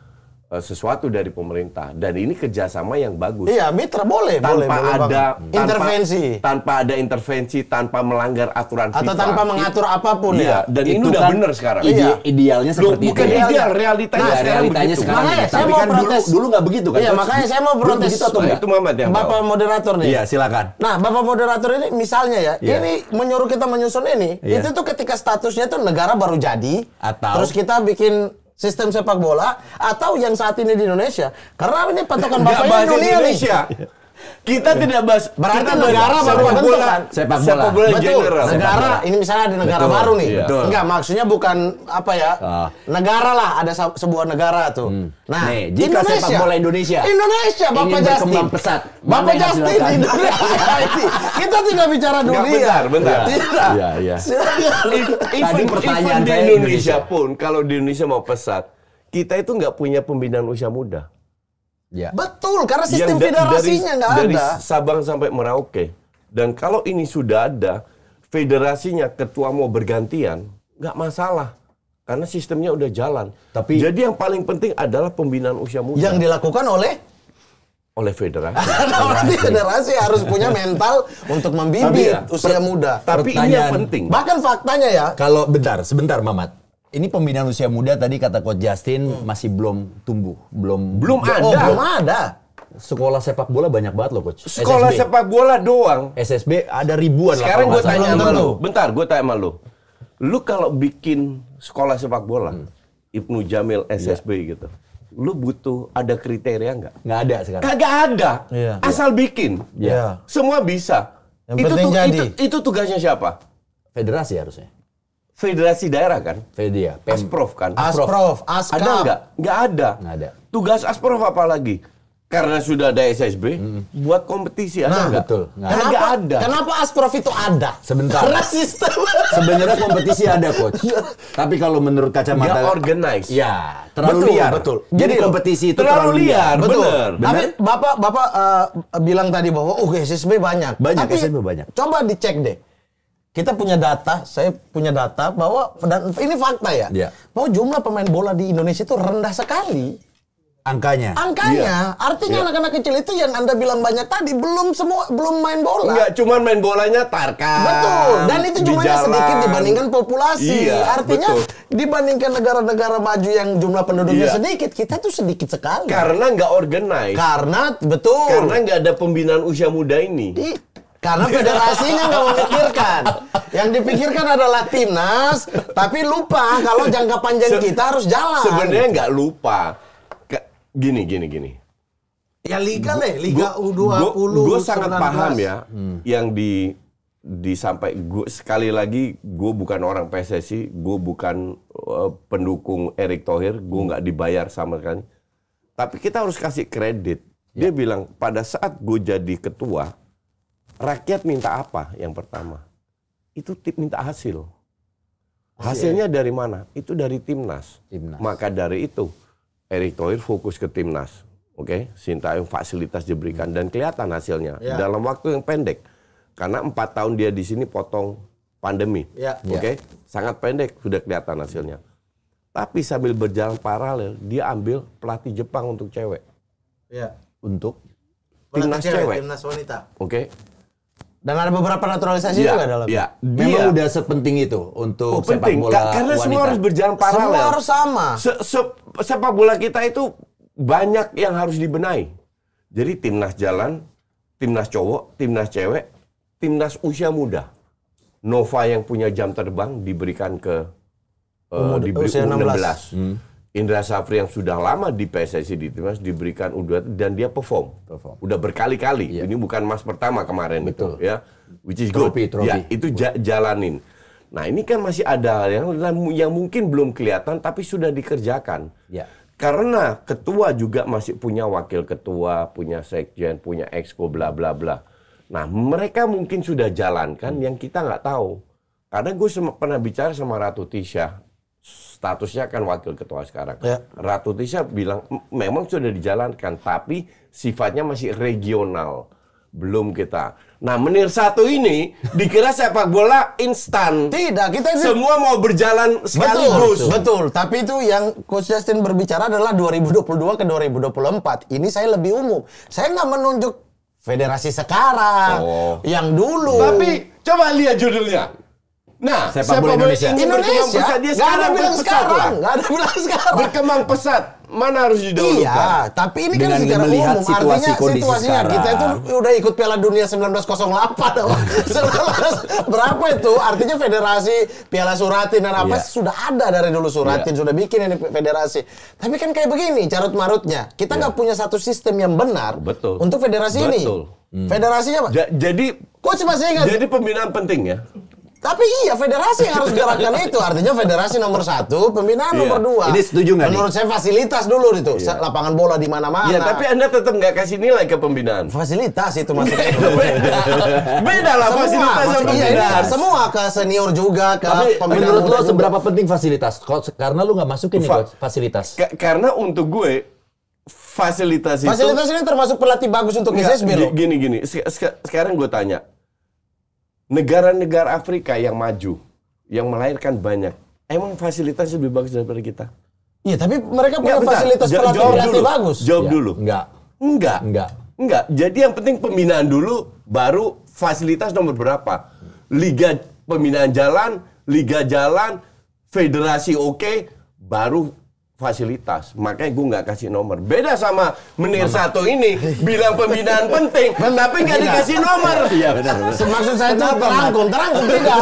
Eh, sesuatu dari pemerintah dan ini kerjasama yang bagus. Iya mitra boleh tanpa boleh, boleh ada tanpa, intervensi tanpa ada intervensi tanpa melanggar aturan atau FIFA. tanpa mengatur apapun iya, ya. Dan itu, udah kan benar sekarang. Iya. Idealnya seperti Loh, bukan itu. Bukan ya. ideal realitanya nah, sekarang realitanya begitu. Sekarang makanya saya mau kan protes. Dulu, nggak begitu kan? Iya makanya saya mau protes. Nah, itu atau Itu Mamat yang Bapak moderator nih. Iya silakan. Nah Bapak moderator ini misalnya ya iya. ini menyuruh kita menyusun ini iya. itu tuh ketika statusnya tuh negara baru jadi atau terus kita bikin sistem sepak bola atau yang saat ini di Indonesia karena ini patokan bapak Indonesia, Indonesia. kita iya. tidak bahas berarti kita negara baru sepak bola kan? sepak bola, sepak bola betul general. negara ini misalnya ada negara betul, baru nih iya. enggak maksudnya bukan apa ya oh. negara lah ada sebuah negara tuh hmm. nah nih, jika Indonesia, sepak bola Indonesia Indonesia Bapak Justin pesat Bapak Justin Indonesia kita tidak bicara dunia bentar bentar tidak ya, ya. even, pertanyaan even di Indonesia, Indonesia pun kalau di Indonesia mau pesat kita itu nggak punya pembinaan usia muda Ya. Betul, karena sistem yang federasinya nggak ada. Dari Sabang sampai Merauke. Dan kalau ini sudah ada, federasinya ketua mau bergantian, nggak masalah. Karena sistemnya udah jalan. Tapi Jadi yang paling penting adalah pembinaan usia muda. Yang dilakukan oleh oleh federasi. di nah, federasi harus punya mental untuk membimbing ya, usia muda. Tapi ini yang penting. Bahkan faktanya ya. Kalau bentar, sebentar Mamat ini pembinaan usia muda tadi kata Coach Justin hmm. masih belum tumbuh, belum belum ada. Oh, belum ada. Sekolah sepak bola banyak banget loh coach. Sekolah SSB. sepak bola doang. SSB ada ribuan Sekarang gue tanya sama lu. Bentar, gue tanya sama lu. Lu kalau bikin sekolah sepak bola, hmm. Ibnu Jamil iya. SSB yeah. gitu lu butuh ada kriteria nggak? Nggak ada sekarang. Kagak ada. Yeah. Asal bikin. Yeah. Semua bisa. Yang itu, tu, jadi. itu itu tugasnya siapa? Federasi harusnya federasi daerah kan? Fedia, Asprov kan? Asprov, Asprov. Ada nggak? Nggak ada. Nggak ada. Tugas Asprov apa lagi? Karena sudah ada SSB, hmm. buat kompetisi ada nah, nggak? Betul. Nggak. Kan kenapa, nggak ada. Kenapa Asprov itu ada? Sebentar. Karena sistem. Sebenarnya kompetisi ada coach. Iya. Tapi kalau menurut kacamata Dia organize. Ya, terlalu betul, liar. Betul. Jadi kompetisi itu terlalu, terlalu liar. liar. Betul. Bener. Tapi Bapak Bapak uh, bilang tadi bahwa oh uh, SSB banyak. Banyak Tapi, SSB banyak. Coba dicek deh kita punya data, saya punya data bahwa dan ini fakta ya, yeah. bahwa jumlah pemain bola di Indonesia itu rendah sekali. Angkanya. Angkanya, yeah. artinya iya. anak-anak yeah. kecil itu yang anda bilang banyak tadi belum semua belum main bola. Enggak, cuman main bolanya tarkam. Betul. Dan itu jumlahnya di sedikit dibandingkan populasi. Yeah, artinya betul. dibandingkan negara-negara maju yang jumlah penduduknya yeah. sedikit, kita tuh sedikit sekali. Karena nggak organize. Karena betul. Karena nggak ada pembinaan usia muda ini. Di, karena federasinya nggak memikirkan. Yang dipikirkan adalah timnas, tapi lupa kalau jangka panjang Se kita harus jalan. Sebenarnya nggak lupa. Gini, gini, gini. Ya liga deh, liga U20. Gue sangat paham ya hmm. yang di disampai gue sekali lagi gue bukan orang PSSI, gue bukan uh, pendukung Erick Thohir, gue hmm. nggak dibayar sama sekali. Tapi kita harus kasih kredit. Dia ya. bilang pada saat gue jadi ketua, rakyat minta apa yang pertama? Itu tip minta hasil. Hasilnya dari mana? Itu dari timnas. timnas. Maka dari itu Erick Thohir fokus ke timnas. Oke, okay? yang fasilitas diberikan dan kelihatan hasilnya ya. dalam waktu yang pendek. Karena empat tahun dia di sini potong pandemi. Ya. Oke, okay? ya. sangat pendek sudah kelihatan hasilnya. Tapi sambil berjalan paralel dia ambil pelatih Jepang untuk cewek. Ya. Untuk timnas cewek, cewek, timnas wanita. Oke, okay? Dan ada beberapa naturalisasi ya, juga dalam. Iya. Memang ya. udah sepenting itu untuk oh, sepak penting. bola Karena wanita. semua harus berjalan paralel. Semua harus sama. Se -se sepak bola kita itu banyak yang harus dibenahi. Jadi timnas jalan, timnas cowok, timnas cewek, timnas usia muda. Nova yang punya jam terbang diberikan ke uh, diberi usia 16. 16. Hmm. Indra Safri yang sudah lama di PSSI di timnas diberikan U23 dan dia perform. perform. Udah berkali-kali. Yeah. Ini bukan mas pertama kemarin Betul. itu ya. Which is trophy, good. Trophy. Ya, itu ja jalanin. Nah, ini kan masih ada yang yang mungkin belum kelihatan tapi sudah dikerjakan. Yeah. Karena ketua juga masih punya wakil ketua, punya sekjen, punya exco bla bla bla. Nah, mereka mungkin sudah jalankan hmm. yang kita nggak tahu. Karena gue pernah bicara sama Ratu Tisha statusnya kan wakil ketua sekarang. Ya. Ratu Tisha bilang memang sudah dijalankan, tapi sifatnya masih regional. Belum kita. Nah, menir satu ini dikira sepak bola instan. Tidak, kita ini... semua mau berjalan sekaligus. Betul, betul. Tapi itu yang Coach Justin berbicara adalah 2022 ke 2024. Ini saya lebih umum. Saya nggak menunjuk federasi sekarang, oh. yang dulu. Tapi coba lihat judulnya. Nah, sepak bola Indonesia. Indonesia pesat. Dia gak ada bilang sekarang, nggak ada ya? bilang sekarang. Berkembang pesat. Mana harus didahulukan? Iya, tapi ini kan Dengan kan secara melihat umum. Situasi, Artinya situasinya sekarang. kita itu udah ikut Piala Dunia 1908 Berapa itu? Artinya federasi Piala Suratin dan apa yeah. sudah ada dari dulu Suratin yeah. sudah bikin ini federasi. Tapi kan kayak begini carut marutnya. Kita iya. nggak yeah. punya satu sistem yang benar Betul. untuk federasi Betul. ini. Hmm. Federasinya apa? Ja jadi Coach masih ingat. Jadi pembinaan penting ya. Tapi iya federasi yang harus gerakkan itu. Artinya federasi nomor satu, pembinaan iya. nomor dua. Ini setuju nggak? Menurut nih? saya fasilitas dulu itu, iya. lapangan bola di mana-mana. Iya, tapi anda tetap nggak kasih nilai ke pembinaan. Fasilitas itu maksudnya. beda. beda lah semua, fasilitas sama iya, pembinaan. Iya, semua ke senior juga ke tapi, pembinaan. Menurut lo seberapa juga. penting fasilitas? Karena lo nggak masukin Fa nih fasilitas. karena untuk gue fasilitas, fasilitas itu. Fasilitas ini termasuk pelatih bagus untuk SSB lo. Gini gini. sekarang gue tanya, negara-negara Afrika yang maju, yang melahirkan banyak, emang fasilitasnya lebih bagus daripada kita? Iya, tapi mereka punya Nggak, fasilitas pelatih, bagus. Jawab ya. dulu. Enggak. Enggak. Enggak. Enggak. Jadi yang penting pembinaan dulu, baru fasilitas nomor berapa. Liga pembinaan jalan, liga jalan, federasi oke, okay, baru fasilitas. Makanya gue nggak kasih nomor. Beda sama menir satu ini bilang pembinaan penting, tapi nggak dikasih iya. nomor. Iya benar. benar. Maksud saya itu terangkum, terangkum tidak.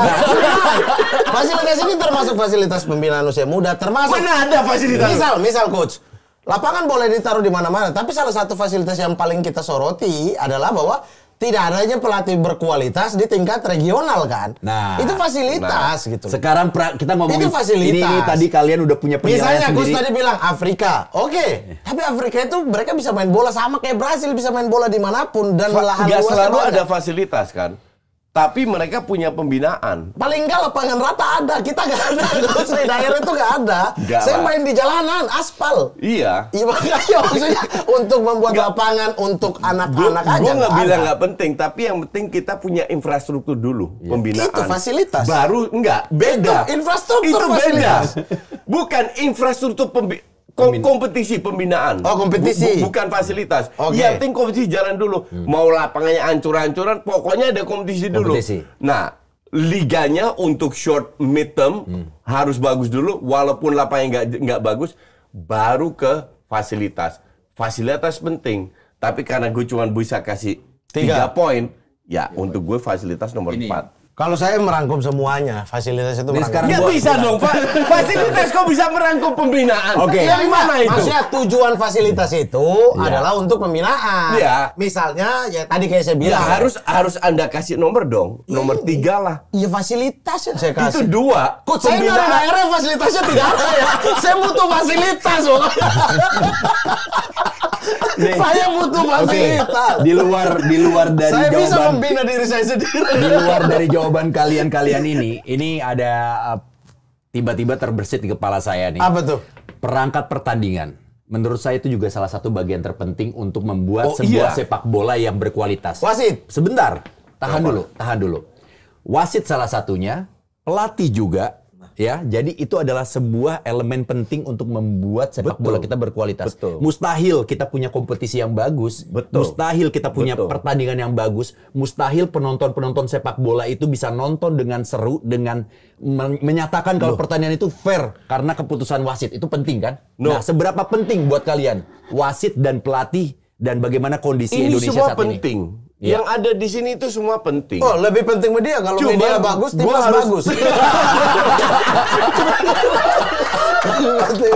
fasilitas ini termasuk fasilitas pembinaan usia muda, termasuk. Mana ada fasilitas? Misal, misal coach. Lapangan boleh ditaruh di mana-mana, tapi salah satu fasilitas yang paling kita soroti adalah bahwa tidak adanya pelatih berkualitas di tingkat regional kan. Nah, itu fasilitas nah. gitu. Sekarang pra, kita mau itu fasilitas. Ini, ini tadi kalian udah punya penilaian Misalnya sendiri. Misalnya Gus tadi bilang Afrika, oke, okay. Eh. tapi Afrika itu mereka bisa main bola sama kayak Brasil bisa main bola dimanapun dan Fa lahan luas. selalu ada fasilitas kan tapi mereka punya pembinaan. Paling enggak lapangan rata ada, kita enggak ada. Saya di daerah itu enggak ada. Gak Saya lah. main di jalanan, aspal. Iya. Iya makanya maksudnya untuk membuat gak. lapangan untuk anak-anak aja. Gue nggak bilang nggak penting, tapi yang penting kita punya infrastruktur dulu, ya. pembinaan. Itu fasilitas. Baru enggak, beda. Itu infrastruktur itu fasilitas. beda. Bukan infrastruktur pembinaan kompetisi pembinaan. Oh, kompetisi. Bu, bukan fasilitas. Okay. Yang penting kompetisi jalan dulu. Hmm. Mau lapangannya ancur-ancuran, pokoknya ada kompetisi dulu. Nah, liganya untuk short mid term hmm. harus bagus dulu walaupun lapangnya nggak nggak bagus baru ke fasilitas. Fasilitas penting, tapi karena gue cuma bisa kasih tiga, poin, ya ya untuk gue fasilitas nomor Ini. 4. Kalau saya merangkum semuanya, fasilitas itu Ini merangkum. Ya bisa dong, Pak. Fasilitas kok bisa merangkum pembinaan? Oke. Okay. Yang mana itu? Maksudnya tujuan fasilitas itu ya. adalah untuk pembinaan. Iya. Misalnya ya tadi kayak saya bilang. Ya, harus harus Anda kasih nomor dong. Iya. Nomor tiga lah. Iya fasilitas yang saya kasih. Itu dua. Kok saya nggak ada daerah fasilitasnya tidak ada ya. saya butuh fasilitas, Bang. Nih. Saya butuh fasilitas. Okay. Di luar di luar dari saya jawaban. Saya bisa membina diri saya sendiri. Di luar dari jawaban jawaban kalian-kalian ini, ini ada eh, tiba-tiba terbersit di kepala saya nih. Apa tuh? Perangkat pertandingan. Menurut saya itu juga salah satu bagian terpenting untuk membuat oh, sebuah iya. sepak bola yang berkualitas. Wasit, sebentar. Tahan Apa? dulu, tahan dulu. Wasit salah satunya, pelatih juga, ya. Jadi itu adalah sebuah elemen penting untuk membuat sepak Betul. bola kita berkualitas. Betul. Mustahil kita punya kompetisi yang bagus, Betul. mustahil kita punya Betul. pertandingan yang bagus, mustahil penonton-penonton sepak bola itu bisa nonton dengan seru dengan menyatakan kalau no. pertandingan itu fair karena keputusan wasit itu penting kan? No. Nah, seberapa penting buat kalian wasit dan pelatih dan bagaimana kondisi ini Indonesia saat penting. ini? Ini semua penting Yeah. Yang ada di sini itu semua penting. Oh, lebih penting media kalau Cuma media bagus, timnas harus... bagus.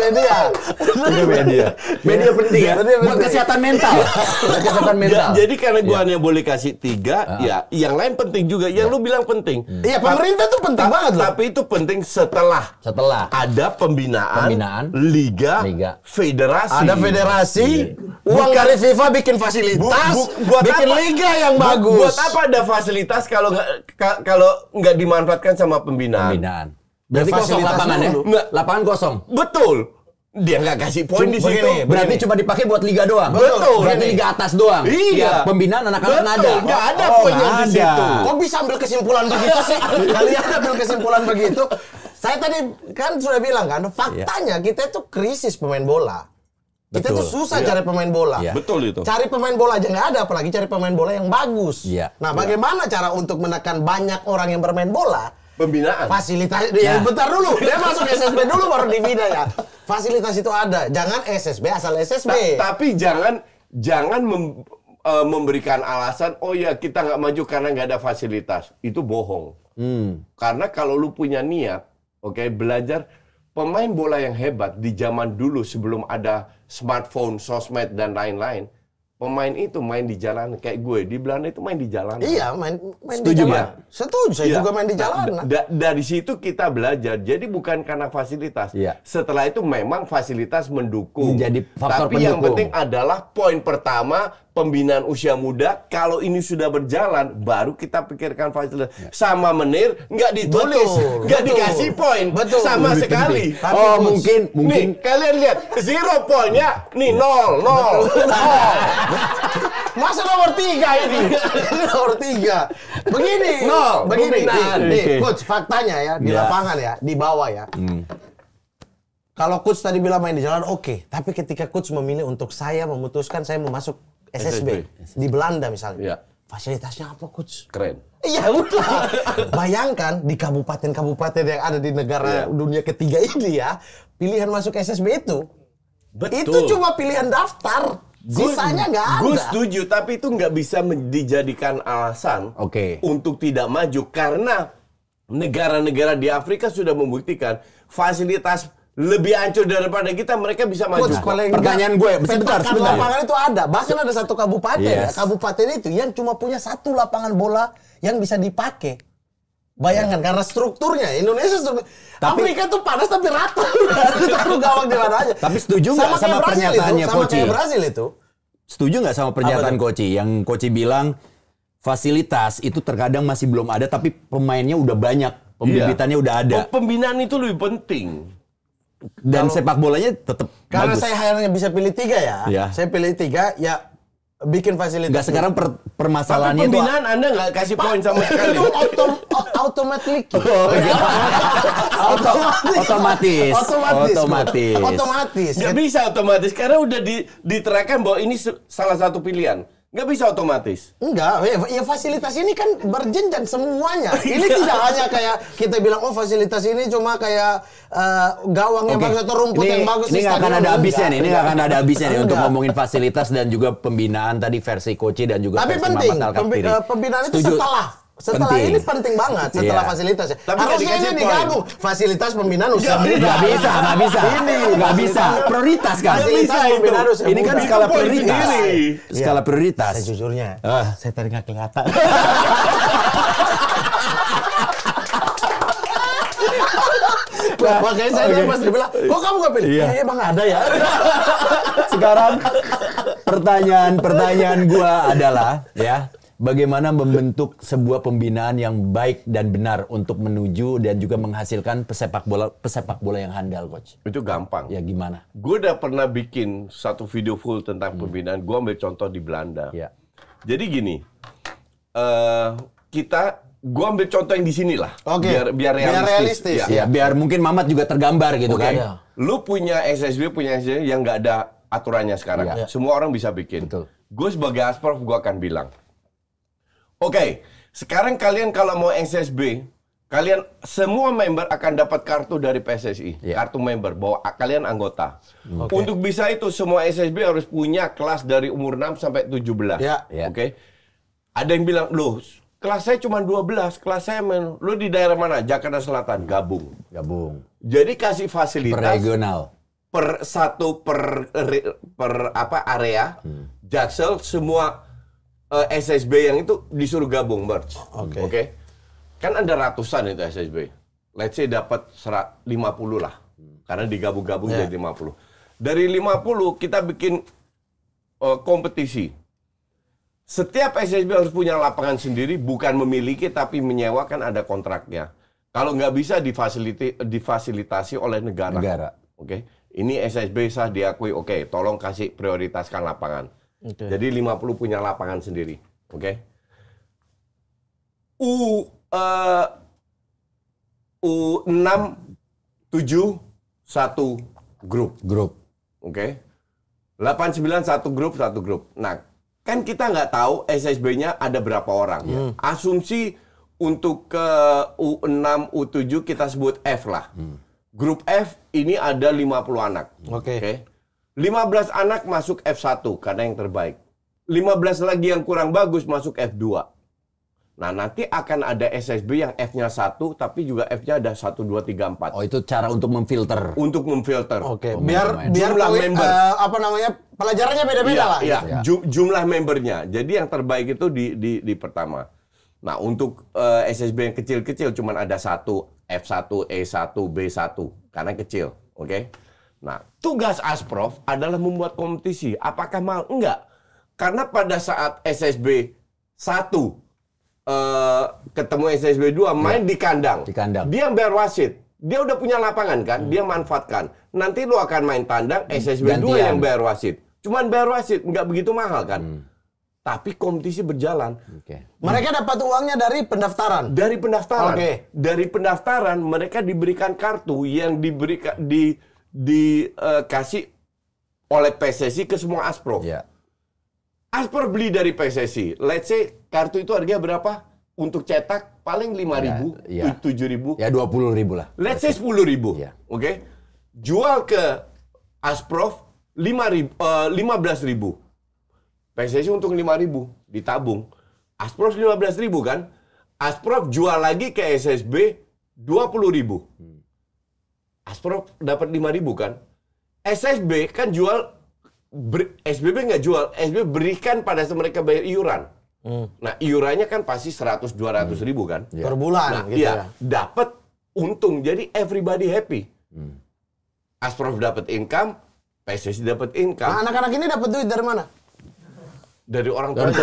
media. media. Media penting ya. Media penting. Buat kesehatan mental. Iya. Buat kesehatan mental. Ya, jadi karena gua yeah. hanya boleh kasih tiga, uh. ya yang lain penting juga. Yang yeah. lu bilang penting. Iya, hmm. pemerintah tuh penting banget loh. Tapi itu penting setelah setelah ada pembinaan, pembinaan liga, liga, federasi. Ada federasi. Iya. Uang dari FIFA bikin fasilitas, bikin liga yang bagus. Buat apa ada fasilitas kalau nggak kalau nggak dimanfaatkan sama pembinaan? Pembinaan. Berarti kosong lapangan ya? Lapangan kosong. Betul. Dia nggak kasih poin di situ. berarti cuma dipakai buat liga doang. Betul. Berarti begini. liga atas doang. Iya. Ya, pembinaan anak-anak ada. Nggak ada oh, poinnya di situ. Kok bisa ambil kesimpulan begitu sih? Kalian ambil kesimpulan begitu. Saya tadi kan sudah bilang kan iya. faktanya kita itu krisis pemain bola. Kita tuh susah iya. cari pemain bola. Iya. Betul itu. Cari pemain bola aja nggak ada, apalagi cari pemain bola yang bagus. Iya. Nah, bagaimana cara untuk menekan banyak orang yang bermain bola? Pembinaan. Fasilitas. Ya, nah. bentar dulu, dia masuk SSB dulu baru dibina ya. Fasilitas itu ada. Jangan SSB asal SSB. Ta tapi jangan jangan mem, uh, memberikan alasan, oh ya kita nggak maju karena nggak ada fasilitas. Itu bohong. Hmm. Karena kalau lu punya niat, oke okay, belajar pemain bola yang hebat di zaman dulu sebelum ada smartphone, sosmed dan lain-lain, pemain itu main di jalan kayak gue di Belanda itu main di jalan. Iya, main main Setuju di jalan. Ya? Setuju, saya ya. juga main di nah, jalan. Da, da, dari situ kita belajar. Jadi bukan karena fasilitas. Iya. Setelah itu memang fasilitas mendukung. Jadi faktor Tapi pendukung. yang penting adalah poin pertama pembinaan usia muda kalau ini sudah berjalan baru kita pikirkan fasilitas ya. sama menir nggak ditulis nggak dikasih poin betul sama Lebih sekali oh mungkin mungkin nih, kalian lihat zero poinnya nih nol nol nol masa nomor tiga ini nomor tiga begini nol begini nih, okay. coach faktanya ya di yeah. lapangan ya di bawah ya hmm. Kalau coach tadi bilang main di jalan oke, okay. tapi ketika coach memilih untuk saya memutuskan saya mau masuk SSB, SSB. di Belanda misalnya. Ya. Fasilitasnya apa coach? Keren. Iya udah. Bayangkan di kabupaten-kabupaten yang ada di negara ya. dunia ketiga ini ya, pilihan masuk SSB itu Betul. Itu cuma pilihan daftar. Sisanya nggak ada. Gue setuju, tapi itu nggak bisa dijadikan alasan okay. untuk tidak maju karena negara-negara di Afrika sudah membuktikan fasilitas lebih hancur daripada kita mereka bisa maju. Coach, pertanyaan gue sebentar sebentar. Lapangan itu ada, bahkan ada satu kabupaten ya, yes. ya. Kabupaten itu yang cuma punya satu lapangan bola yang bisa dipakai. Bayangkan karena strukturnya Indonesia struktur, tapi, Afrika tuh panas tapi rata. Taruh gawang di mana aja. Tapi setuju nggak sama, sama pernyataannya itu, Koci? Sama kayak itu. Setuju nggak sama pernyataan Koci yang Koci bilang fasilitas itu terkadang masih belum ada tapi pemainnya udah banyak, iya. pembibitannya iya. udah ada. Oh, pembinaan itu lebih penting dan kalau, sepak bolanya tetap karena bagus. saya hanya bisa pilih tiga ya, ya. saya pilih tiga ya bikin fasilitas Gak sekarang per, permasalahannya Tapi pembinaan itu, anda nggak kasih poin sama sekali itu autom otomatis oh, iya. oh, iya. otomatis otomatis otomatis nggak bisa otomatis karena udah diterakan bahwa ini salah satu pilihan Nggak bisa otomatis. Enggak, ya, ya, fasilitas ini kan berjenjang semuanya. Ini tidak hanya kayak kita bilang oh fasilitas ini cuma kayak uh, eh, gawangnya okay. bagus atau rumput ini, yang bagus. Ini nggak akan ada habisnya nih, ini nggak akan ada habisnya nih untuk ngomongin fasilitas dan juga pembinaan tadi versi coach dan juga Tapi versi penting, Muhammad Al eh, pembinaan itu Setuju. setelah setelah penting. ini penting banget setelah yeah. fasilitas. Tapi Harusnya ini digabung fasilitas pembinaan usia muda. Enggak bisa, enggak bisa. Ini enggak bisa. Prioritas kan. Fasilitas bisa pembinaan usia Ini kan iya. skala prioritas. Skala prioritas. Sejujurnya, uh. Ah. saya tadi enggak kelihatan. Nah, makanya saya okay. pas dibilang, kok kamu gak pilih? Iya. Eh, emang ada ya. Sekarang pertanyaan-pertanyaan gua adalah ya bagaimana membentuk sebuah pembinaan yang baik dan benar untuk menuju dan juga menghasilkan pesepak bola pesepak bola yang handal coach itu gampang ya gimana gue udah pernah bikin satu video full tentang hmm. pembinaan gue ambil contoh di Belanda ya. jadi gini uh, kita gue ambil contoh yang di sini lah okay. biar biar realistis, biar, realistis. Ya. ya biar mungkin Mamat juga tergambar gitu okay. kan lu punya SSB punya SSB yang nggak ada aturannya sekarang ya. semua orang bisa bikin Betul. gue sebagai asprof gue akan bilang Oke, okay. sekarang kalian kalau mau SSB, kalian semua member akan dapat kartu dari PSSI, yeah. kartu member bahwa kalian anggota. Okay. Untuk bisa itu semua SSB harus punya kelas dari umur 6 sampai 17. Yeah. Iya. Iya. Oke. Okay? Ada yang bilang, "Loh, kelas saya cuma 12, kelas saya men lu di daerah mana? Jakarta Selatan, gabung." Gabung. Jadi kasih fasilitas per regional. Per satu per per apa area. Hmm. Jaksel semua uh, eh, SSB yang itu disuruh gabung merge. Oke. Okay. Okay? Kan ada ratusan itu SSB. Let's say dapat 50 lah. Karena digabung-gabung yeah. jadi 50. Dari 50 kita bikin uh, kompetisi. Setiap SSB harus punya lapangan sendiri, bukan memiliki tapi menyewakan ada kontraknya. Kalau nggak bisa difasiliti, difasilitasi oleh negara. Negara. Oke. Okay? Ini SSB sah diakui, oke, okay, tolong kasih prioritaskan lapangan. Okay. Jadi 50 punya lapangan sendiri. Oke. Okay? U uh, U 6 1 grup. Grup. Oke. Okay? 89 satu grup, satu grup. Nah, kan kita nggak tahu SSB-nya ada berapa orang. Hmm. Ya. Asumsi untuk ke U6, U7 kita sebut F lah. Hmm. Grup F ini ada 50 anak. Oke. Okay. Okay? 15 anak masuk F1 karena yang terbaik. 15 lagi yang kurang bagus masuk F2. Nah, nanti akan ada SSB yang F-nya 1 tapi juga F-nya ada 1 2 3 4. Oh, itu cara untuk memfilter. Untuk memfilter. Oke. Okay. Oh, biar biar jumlah poin, member. Uh, apa namanya? Pelajarannya beda-beda iya, lah. Iya, ya. jumlah membernya. Jadi yang terbaik itu di di di pertama. Nah, untuk uh, eh, SSB yang kecil-kecil cuman ada satu F1, E1, B1 karena kecil, oke? Okay? Nah, tugas asprof adalah membuat kompetisi. Apakah mau? Enggak. Karena pada saat SSB 1 uh, eh, ketemu SSB 2 iya. main ya. di kandang. Di kandang. Dia bayar wasit. Dia udah punya lapangan kan, hmm. dia manfaatkan. Nanti lu akan main tandang hmm. SSB Gantian. 2 yang bayar wasit. Cuman bayar wasit, enggak begitu mahal kan. Hmm. Tapi kompetisi berjalan. Okay. Mereka dapat uangnya dari pendaftaran. Dari pendaftaran. Okay. Dari pendaftaran mereka diberikan kartu yang diberikan di dikasih eh, oleh PSSI ke semua Aspro. Ya. Aspro beli dari PSSI. Let's say kartu itu harganya berapa? Untuk cetak paling lima ribu, ya, ya. tujuh ribu. Ya dua puluh ribu lah. Let's say sepuluh ribu. Ya. Oke. Okay? Jual ke Asprof lima ribu, uh, belas ribu. PSSI untuk lima ribu ditabung. Asprof lima belas ribu kan? Asprof jual lagi ke SSB dua puluh ribu. Hmm. Asprof dapat lima ribu kan? SSB kan jual ber, SBB nggak jual, SBB berikan pada mereka bayar iuran. Hmm. Nah, iurannya kan pasti 100 200 hmm. ribu kan? Ya. Per bulan nah, gitu iya, ya. Dapat untung jadi everybody happy. Hmm. Asprof dapat income, PSSI dapat income. Nah, anak-anak ini dapat duit dari mana? dari orang tua. Dari,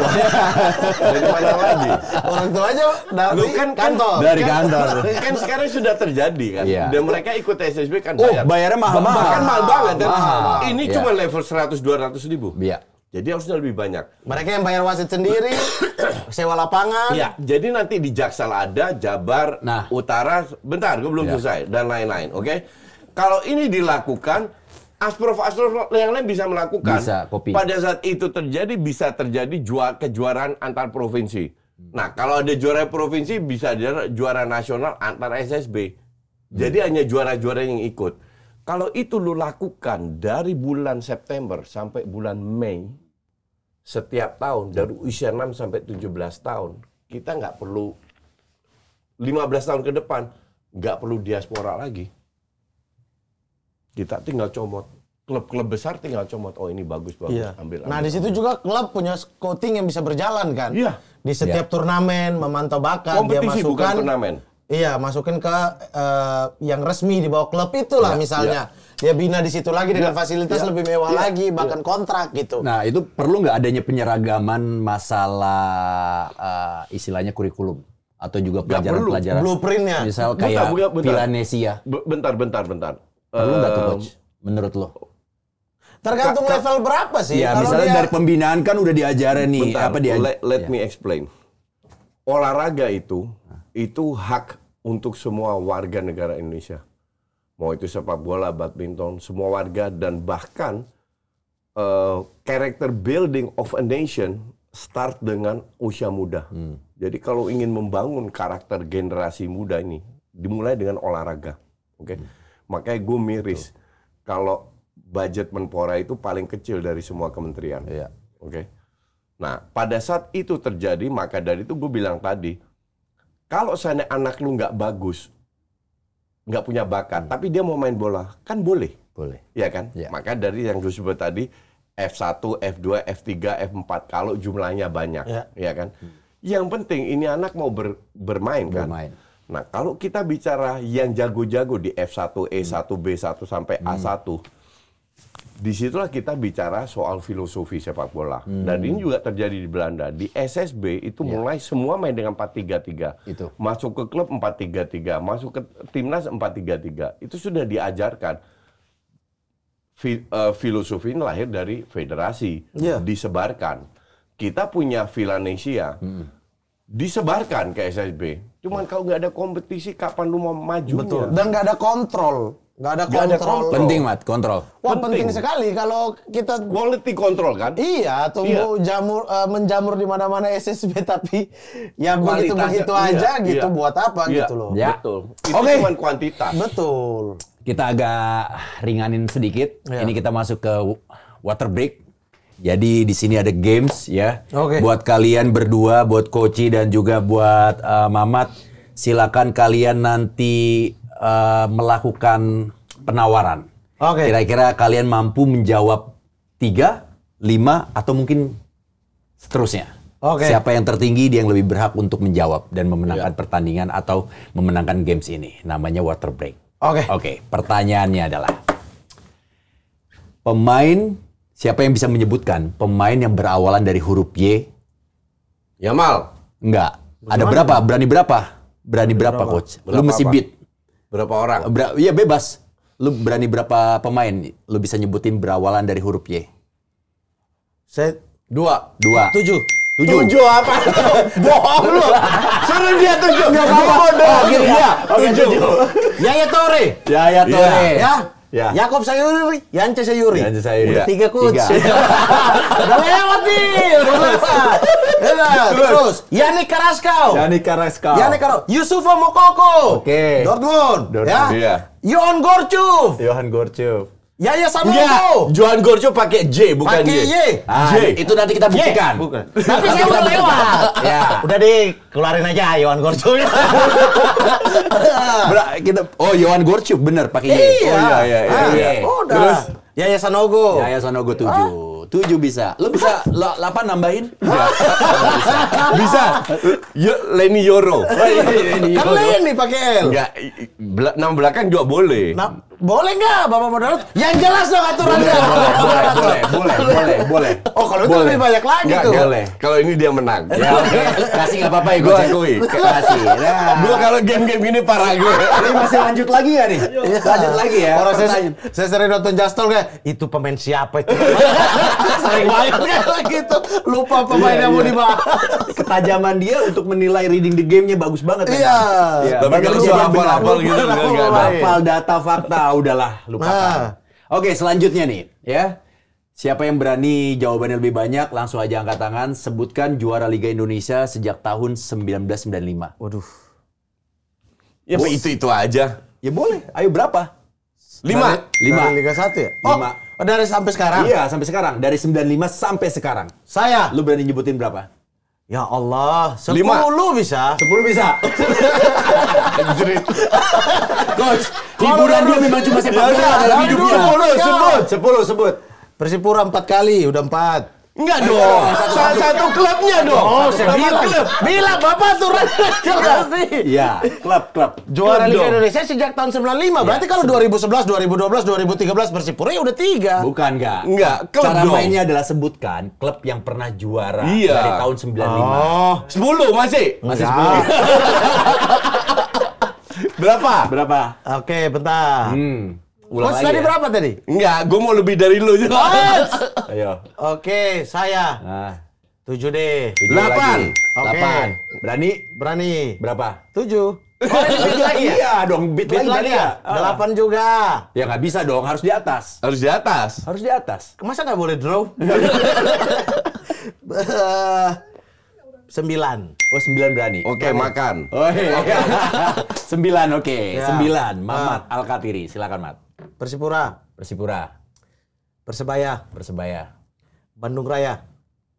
dari mana lagi? Orang tuanya dari Lu kan, kan kantor. Kan, dari kantor. Kan, sekarang sudah terjadi kan. Yeah. Dan mereka ikut SSB kan oh, bayar. Oh, bayarnya mahal Bahkan mahal, mahal banget. Ya. Mahal. mahal. Ini yeah. cuma level seratus dua ratus ribu. Iya. Yeah. Jadi harusnya lebih banyak. Mereka yang bayar wasit sendiri, sewa lapangan. yeah. jadi nanti di Jaksel ada, Jabar, nah. Utara, bentar, gue belum yeah. selesai dan lain-lain, oke? Okay? Kalau ini dilakukan, asprof-asprof yang lain bisa melakukan. Bisa, kopi. Pada saat itu terjadi bisa terjadi juara kejuaraan antar provinsi. Nah, kalau ada juara provinsi bisa ada juara nasional antar SSB. Jadi hmm. hanya juara-juara yang ikut. Kalau itu lu lakukan dari bulan September sampai bulan Mei setiap tahun dari usia 6 sampai 17 tahun, kita nggak perlu 15 tahun ke depan nggak perlu diaspora lagi kita tinggal comot klub-klub besar tinggal comot oh ini bagus bagus iya. ambil, nah, ambil nah di situ juga klub punya scouting yang bisa berjalan kan iya. di setiap iya. turnamen memantau bakat Kompetisi dia masukkan bukan turnamen iya masukin ke uh, yang resmi di bawah klub itulah iya, misalnya iya. dia bina di situ lagi dengan iya, fasilitas iya, lebih mewah iya, lagi iya. bahkan iya. kontrak gitu nah itu perlu nggak adanya penyeragaman masalah uh, istilahnya kurikulum atau juga pelajaran-pelajaran pelajaran. blueprintnya misal kayak bentar, bentar, Pilanesia bentar bentar bentar Perlu nggak tuh coach? Menurut lo? Tergantung Kaka, level berapa sih? Ya, misalnya dia... dari pembinaan kan udah diajarin nih Bentar, apa dia? Let, let ya. me explain. Olahraga itu itu hak untuk semua warga negara Indonesia. Mau itu sepak bola, badminton, semua warga dan bahkan uh, character building of a nation start dengan usia muda. Hmm. Jadi kalau ingin membangun karakter generasi muda ini dimulai dengan olahraga. Oke. Okay? Hmm Makanya gue miris kalau budget Menpora itu paling kecil dari semua kementerian. Iya. Oke. Okay? Nah, pada saat itu terjadi, maka dari itu gue bilang tadi, kalau seandainya anak lu nggak bagus, nggak punya bakat, hmm. tapi dia mau main bola, kan boleh. Boleh. Iya kan? Ya. Maka dari yang gue sebut tadi, F1, F2, F3, F4, kalau jumlahnya banyak. Iya ya kan? Hmm. Yang penting ini anak mau ber, bermain, kan? bermain. kan? Nah, kalau kita bicara yang jago-jago di F1, E1, B1 sampai A1, hmm. disitulah kita bicara soal filosofi sepak bola. Hmm. Dan ini juga terjadi di Belanda. Di SSB itu yeah. mulai semua main dengan 4-3-3. Itu. Masuk ke klub 4-3-3, masuk ke timnas 4-3-3. Itu sudah diajarkan. Fi, uh, filosofi ini lahir dari federasi, Ya. disebarkan. Kita punya Filanesia, hmm. disebarkan ke SSB Cuman kalau nggak ada kompetisi, kapan lu mau maju? Betul. Dan nggak ada kontrol. Nggak ada, kontrol. ada kontrol. Penting, Mat, kontrol. Wah, penting, penting sekali kalau kita... Quality control, kan? Iya, tunggu iya. jamur, uh, menjamur di mana-mana SSB, tapi ya begitu-begitu iya, aja iya, gitu, iya. buat apa iya. gitu loh. Ya. Betul. Itu okay. cuma kuantitas. Betul. Kita agak ringanin sedikit. Iya. Ini kita masuk ke water break. Jadi di sini ada games ya. Okay. Buat kalian berdua, buat Koci dan juga buat uh, Mamat, silakan kalian nanti uh, melakukan penawaran. Okay. Kira-kira kalian mampu menjawab tiga, lima, atau mungkin seterusnya. Okay. Siapa yang tertinggi dia yang lebih berhak untuk menjawab dan memenangkan yeah. pertandingan atau memenangkan games ini. Namanya water break. Oke. Okay. Oke, okay, pertanyaannya adalah pemain Siapa yang bisa menyebutkan pemain yang berawalan dari huruf Y? Yamal. Enggak. Bagaimana? Ada berapa? Berani berapa? Berani berapa, berapa coach? Berapa lu mesti beat. Berapa orang? Iya bebas. Lu berani berapa pemain? Lu bisa nyebutin berawalan dari huruf Y? Saya dua. Dua. Tujuh. Tujuh. Tujuh apa? Bohong lu. Suruh dia tujuh. Enggak apa-apa. Oh, gini ya. Tujuh. Yaya Tore. Yaya Tore. Ya. ya. Ya. Yakob Sayuri, Yance Sayuri. Yance Sayuri. Udah ya. tiga coach. udah lewat nih, udah lewat. Iya, terus, Yannick Karaskau. Yannick Karaskau. Yannick Karaskau. Yusufa Mokoko. Oke. Okay. Dortmund. Dortmund. Ya. Iya. Johan Gorchuf. Johan Gorchuf. Yaya Sanogo, Londo. Johan Gorjo pakai J bukan pake Y. Ah, J. Itu nanti kita buktikan. Tapi saya udah lewat. ya. Udah deh, keluarin aja Johan Gorjo. kita oh Johan Gorjo bener pakai Y. Iya. Oh iya iya. iya, iya. ah, iya. Oh, Terus Sanogo. Ya ya Sanogo 7. Ah? tujuh bisa. Lo bisa lo, delapan nambahin? Ya. bisa. bisa. Yo, Lenny Yoro. Leni Yoro. Kan Leni pakai L. Enggak, nama belakang juga boleh. Nah, boleh nggak Bapak moderator? Yang jelas dong aturannya. Boleh, boleh, boleh, boleh, boleh, boleh. Oh, kalau itu lebih banyak lagi nggak, tuh. Boleh. Kalau ini dia menang. Ya, okay. Ya, Kasih nggak apa-apa ya, gue cekui. Kasih. Nah. Gue kalau game-game ini parah gue. Ah, ini masih lanjut lagi ya nih? Iya. Iya. Lanjut lagi ya. Orang saya, saya sering nonton Justol kayak, itu pemain siapa itu? sering banget kayak gitu. Lupa pemainnya mau iya. dibawa. Ketajaman dia untuk menilai reading the game-nya bagus banget. Kan? Iya. Tapi kalau soal hafal-hafal gitu. Hafal data fakta, Ah, udahlah lupakan. Ah. Oke, selanjutnya nih ya. Siapa yang berani jawabannya lebih banyak langsung aja angkat tangan sebutkan juara Liga Indonesia sejak tahun 1995. Waduh. Ya Bo itu itu aja. Ya boleh. Ayo berapa? Lima. Dari, lima. Dari Liga 1 ya? Oh, dari sampai sekarang? Iya, sampai sekarang. Dari 95 sampai sekarang. Saya. Lu berani nyebutin berapa? Ya Allah, 10 bisa. sepuluh bisa. Coach, hiburan dia memang cuma sepak ya bola ya. sebut, 10 sebut. Persipura 4 kali, udah 4. Enggak dong. Oh, satu, satu, satu klubnya dong. Oh, saya bilang. Klub. Bilang Bapak turun jelas nih. Iya, klub klub. Juara Liga Indonesia sejak tahun 95. Ya. Berarti kalau 2011, 2012, 2013 Persipura ya udah tiga. Bukan enggak. Enggak, klub Cara dong. mainnya adalah sebutkan klub yang pernah juara iya. dari tahun 95. Oh, 10 masih. Masih enggak. 10. Berapa? Berapa? Oke, bentar. Hmm ulang Mas lagi. tadi ya. berapa tadi? Enggak, gue mau lebih dari lu. juga. Ayo. Oke, saya. Nah. 7 deh. 8. Oke. Okay. 8. Berani? Berani. Berapa? 7. Oh, beat lagi ya? Iya dong, beat, beat lagi, lagi ya? ya? Ah. Delapan ah. juga. Ya nggak bisa dong, harus di atas. Harus di atas? Harus di atas. Masa nggak boleh draw? Eh, sembilan. Oh, sembilan berani. Oke, okay, makan. Oh, iya. sembilan, oke. Okay. Ya. Sembilan, Mamat ah. Al-Katiri. Silakan, Mat. Persipura. Persipura. Persebaya. Persebaya. Bandung Raya.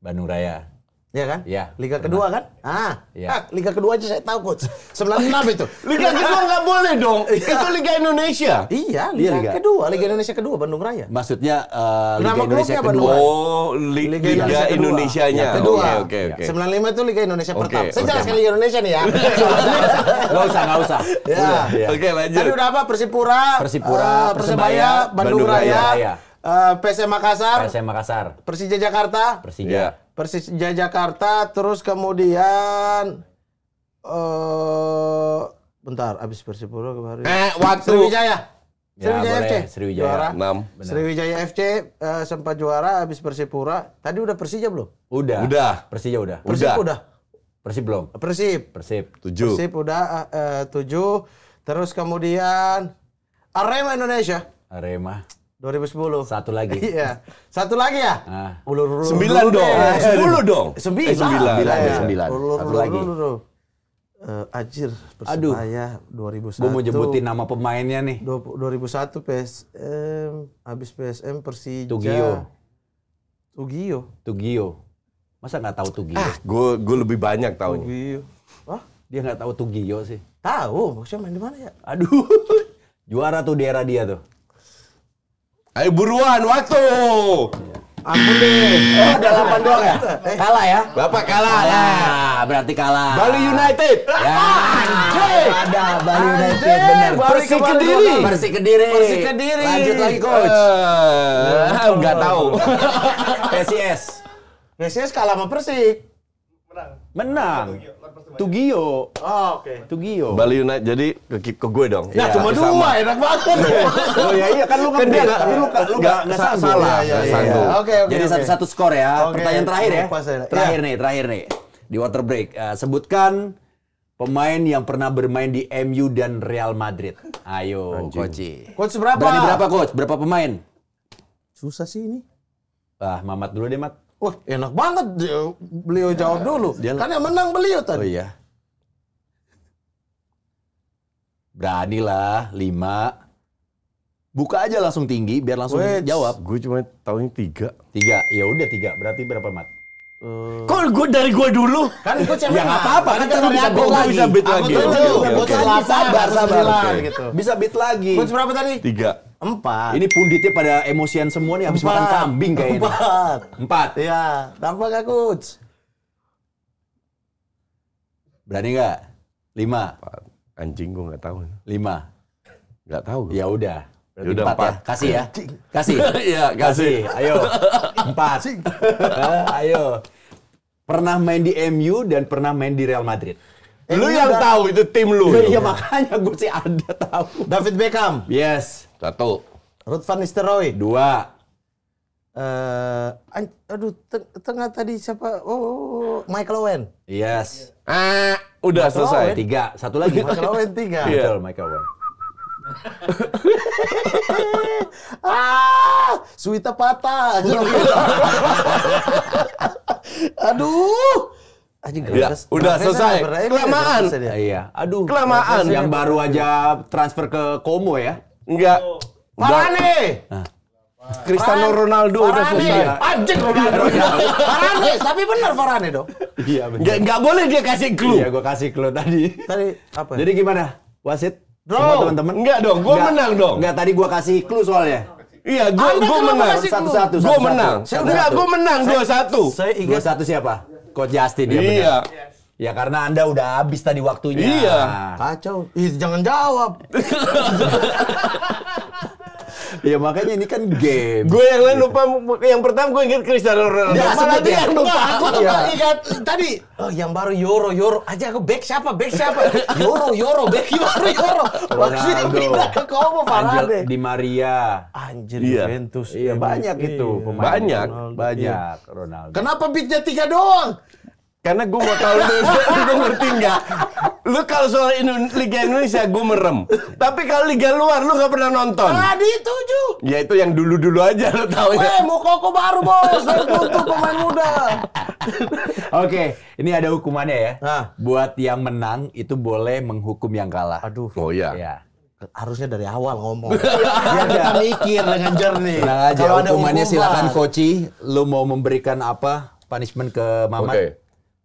Bandung Raya. Ya kan? Ya, Liga pernah. kedua kan? Ah, ya. ah, Liga kedua aja saya tahu coach. 96 itu. Liga kedua nggak boleh dong. Ya. Itu Liga Indonesia. Iya, iya, Liga, Liga kedua, Liga Indonesia kedua Bandung Raya. Maksudnya uh, Liga Nama Indonesia kedua. Bandung Raya. Oh, Liga, Liga Indonesia Indonesianya. Kedua. Oke, oke, oke. 95 itu Liga Indonesia okay, pertama. Saya okay. Liga Indonesia nih ya. Enggak usah, enggak usah. Ya. ya. Oke, okay, lanjut. Tadi udah apa? Persipura, Persipura, uh, Persebaya, Bandung, Bandung Raya. Raya. Uh, eh, PSM Makassar, PSM Makassar, Persija Jakarta, Persija, ya. Persija Jakarta terus kemudian uh, bentar habis Persipura kemarin. Eh waktu Sriwijaya. Ya, Sriwijaya ya, FC Sriwijaya juara. 6. Sriwijaya FC uh, eh, sempat juara habis Persipura. Tadi udah Persija belum? Udah. Udah. Persija udah. Persib udah. udah. Persib belum? Persib. Persib. Tujuh. Persib udah uh, tujuh. Terus kemudian Arema Indonesia. Arema. 2010. Satu lagi. Iya. Satu lagi ya? Ah. Ulur, ulur, sembilan dong. Eh, sepuluh dong. Eh, eh, sembilan. sembilan. Iya. Ya. Sembilan. Satu lagi. Uh, Ajir Persebaya Aduh. 2001. Gue mau nyebutin nama pemainnya nih. 2001 PSM, habis PSM Persija. Tugio. Tugio. Tugio. Masa nggak tahu Tugio? Ah, gue gue lebih banyak tahu. Tugio. Hah? Dia nggak tahu Tugio sih. Tahu, maksudnya main di mana ya? Aduh. Juara tuh di era dia tuh. Ayo buruan waktu. Aku deh. Oh, ada 8 doang ya? Eh, kalah ya? Bapak kalah. Kalah, berarti kalah. Bali United. Ya. Anjay. Ada Bali United benar. Persi Kediri. Persik Kediri. Persik Kediri. Lanjut lagi coach. Uh, eh. enggak tahu. PSIS. PSIS kalah sama Persik. Menang. Menang. Tugio. Oh, oke. Okay. Tugio. Bali United. Jadi ke ke gue dong. Nah, ya, cuma dua, sama. enak banget. oh iya iya kan lu kan dia enggak lu lu lu enggak enggak salah. Iya, iya, iya. Oke, oke. Jadi satu-satu skor ya. Okay. Pertanyaan terakhir ya. Terakhir iya. nih, terakhir nih. Di water break. Uh, sebutkan pemain yang pernah bermain di MU dan Real Madrid. Ayo, coach. Coach berapa? Berani berapa, Coach? Berapa pemain? Susah sih ini. Ah, Mamat dulu deh, Mat. Wah, enak banget eh, beliau ya, jawab dulu. Dia Karena menang beliau tadi. Oh iya. Beranilah lima. Buka aja langsung tinggi biar langsung Wait, jawab. Gue cuma ini tiga. Tiga, ya udah tiga. Berarti berapa mat? Uh... Kok gue dari gue dulu? Kan gue cemen. Ya nggak apa-apa. Kan kita bisa beat lagi. Bisa beat lagi. Aku Gue iya, Bisa iya, iya. beat lagi. Gitu. Gue berapa tadi? Tiga. Empat. Ini punditnya pada emosian semua nih habis makan kambing kayaknya. Empat. Ini. Empat. Iya. Nampak gak coach? Berani nggak? Lima. Empat. Anjing gue gak tau. Lima. Nggak tahu. Ya udah. Berarti Yaudah, empat, ya. empat. Ya. Kasih ya. Kasih. Iya, kasih. kasih. Ayo. Empat. Ayo. Pernah main di MU dan pernah main di Real Madrid. Eh, lu yang tahu itu tim lu. Iya, ya? iya makanya gue sih ada tahu. David Beckham. Yes. Satu. Ruth Van Nistelrooy. Dua. Uh, aduh teng tengah tadi siapa? Oh, oh, oh, oh Michael Owen. Yes. Iya. Ah, udah Michael selesai. Owen. Tiga. Satu lagi. Michael Owen tiga. Iya. Betul, Michael Owen. ah, Suita patah. Aduh. Aja ya, udah selesai. Kelamaan. Iya. Aduh. Kelamaan. Yang baru aja transfer ke Komo ya. Enggak. Farane. Cristiano Ronaldo Farane. udah selesai. Iya. Anjing iya, Ronaldo. Parane, tapi benar Parane dong. Iya benar. Gak, boleh dia kasih clue. Iya, gua kasih clue tadi. Tadi apa? Ya? Jadi gimana? Wasit Bro, teman-teman. Enggak dong, gua enggak, menang dong. Enggak, tadi gua kasih clue soalnya. Iya, gua, gua menang. Satu-satu. Gua menang. Enggak, gua menang dua satu. Dua satu siapa? Coach Justin ya Iya. Ya karena Anda udah habis tadi waktunya. Iya. Kacau. Ih, jangan jawab. ya makanya ini kan game. Gue yang lain lupa yang pertama gue ingat Cristiano Ronaldo. Ya, Malah dia ya? yang lupa. Nah, aku ya. ingat tadi. Oh, yang baru Yoro Yoro aja aku back siapa back siapa Yoro Yoro back Yoro Yoro. Maksudnya pindah ke Komo deh. Di Maria. Anjir iya. Juventus. Iya banyak itu. Iya. Banyak. Iya, banyak. Ronaldo. Kenapa beatnya tiga doang? Karena gue mau tahu lu, gue ngerti nggak? Lu kalau soal Indo Liga Indonesia gue merem. Tapi kalau Liga luar lu gak pernah nonton. Di tujuh. Ya itu yang dulu-dulu aja lu tahu ya. Eh, mau koko baru bos, butuh pemain muda. Oke, ini ada hukumannya ya. Nah. Buat yang menang itu boleh menghukum yang kalah. Aduh. Oh iya. Ya harusnya dari awal ngomong. Ya kita mikir dengan jernih. Nah Kalau ada hukumannya silakan koci, lu mau memberikan apa punishment ke Mamat? Okay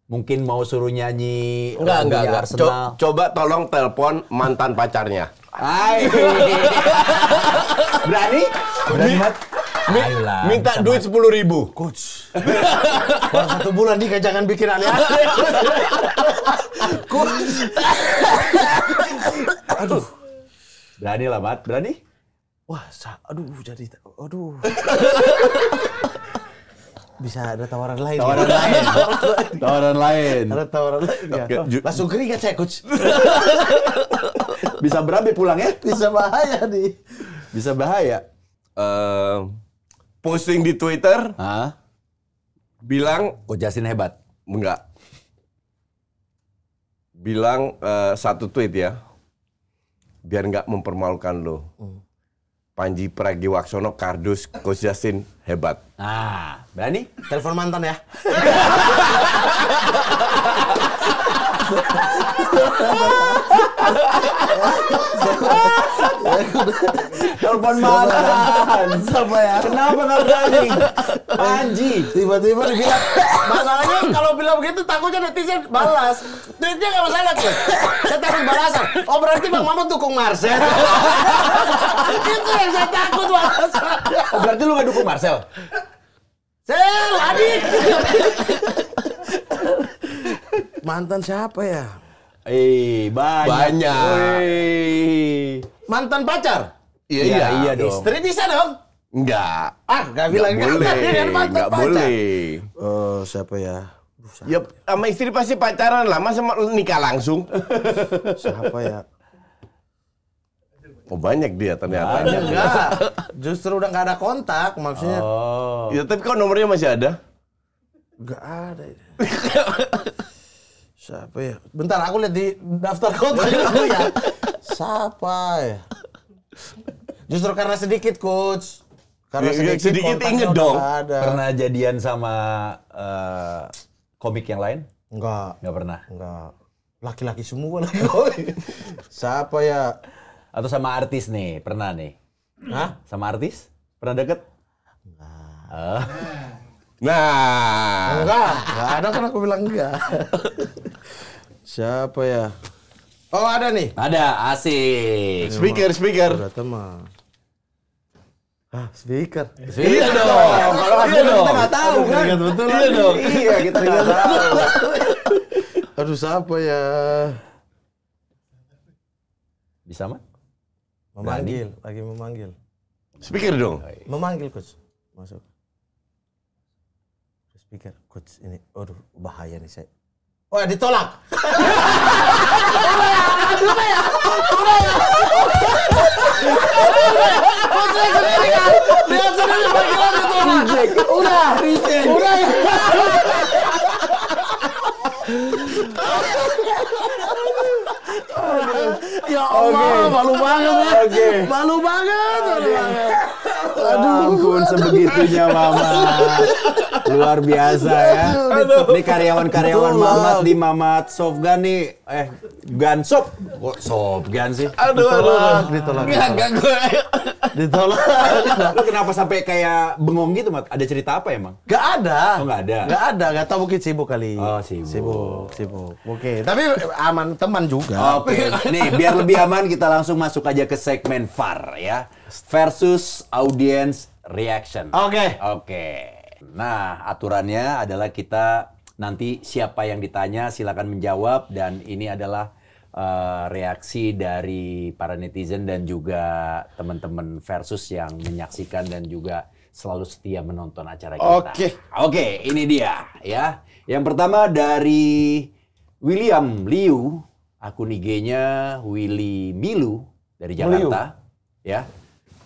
mungkin mau suruh nyanyi enggak oh, enggak, enggak. Co coba tolong telepon mantan pacarnya Hai berani berani banget Mi Ayolah, minta duit sepuluh ribu. Coach. Baru satu bulan nih jangan bikin aneh-aneh. Coach. aduh. Berani lah, Mat. Berani? Wah, aduh jadi aduh. bisa ada tawaran lain. Tawaran ya? lain. tawaran lain. Ada tawaran lain ya. Okay. Langsung keringat saya, coach. bisa berabe pulang ya? Bisa bahaya nih. Bisa bahaya. Uh, posting di Twitter. Hah? Bilang oh Jasin hebat. Enggak. Bilang uh, satu tweet ya. Biar nggak mempermalukan lo. Hmm Panji Pragiwaksono, Kardus, Coach Justin, hebat. Ah, berani? Telepon mantan ya. Telepon mana? Siapa ya? Kenapa nggak berani? Panji. Tiba-tiba dibilang. Masalahnya kalau bilang begitu takutnya netizen balas. Tweetnya nggak masalah tuh. Saya takut balasan. Oh berarti Bang Mamun dukung Marcel. Itu yang saya takut balasan. Oh, berarti lu nggak dukung Marcel? Sel, adik. Mantan siapa ya? Eh, banyak. Banyak. Mantan pacar? Iya, iya, ya, iya dong. Istri bisa dong? Enggak. Ah, enggak bilang enggak. Boleh. Enggak, mantan enggak pacar. boleh. Uh, siapa ya? ya, yep, sama istri pasti pacaran lah. Masa mau nikah langsung? siapa ya? Oh banyak dia ternyata. Banyak enggak. Justru udah nggak ada kontak maksudnya. Oh. Ya tapi kok nomornya masih ada? Gak ada. Siapa ya? Bentar aku lihat di daftar kota dulu oh, ya. Siapa ya? Justru karena sedikit coach. Karena ya, ya, sedikit, sedikit inget dong. Ada. Pernah jadian sama uh, komik yang lain? Enggak. Enggak pernah. Enggak. Laki-laki semua lah. Siapa ya? Atau sama artis nih, pernah nih? Hah? Sama artis? Pernah deket? Enggak. Uh. Eh. Nah. Enggak, enggak ada kan aku bilang enggak. Siapa ya? Oh ada nih. Ada, asik. Speaker, speaker. Udah oh, teman. Ah, speaker. Speaker iya, iya dong. dong. Kalau iya dong. Kita nggak tahu kan. Ingat betul. Iya dong. Iya kita nggak iya, tahu. Aduh siapa ya? Bisa mah? Memanggil, Dani. lagi memanggil. Speaker dong. Oh, iya. Memanggil coach. Masuk. Speaker coach ini. Aduh bahaya nih saya. Oh, ditolak. Udah ya, udah ya, Allah, okay. malu banget ya. Okay. Malu banget, malu banget. Ya ampun sebegitunya mama. Luar biasa ya. Ini karyawan-karyawan Mamat di Mamat Sofgan nih eh gan sop kok sop gan sih aduh ditolak ditolak gue ditolak lu kenapa sampai kayak bengong gitu mat ada cerita apa emang gak ada oh, gak ada gak ada gak tau mungkin sibuk kali oh sibuk sibuk sibuk oke okay. tapi aman teman juga oke okay. nih biar lebih aman kita langsung masuk aja ke segmen far ya versus audience reaction oke okay. oke okay. nah aturannya adalah kita Nanti siapa yang ditanya silakan menjawab dan ini adalah uh, reaksi dari para netizen dan juga teman-teman versus yang menyaksikan dan juga selalu setia menonton acara kita. Oke. Okay. Oke, okay, ini dia ya. Yang pertama dari William Liu, akun IG-nya Willy Milu dari Jakarta Liu. ya.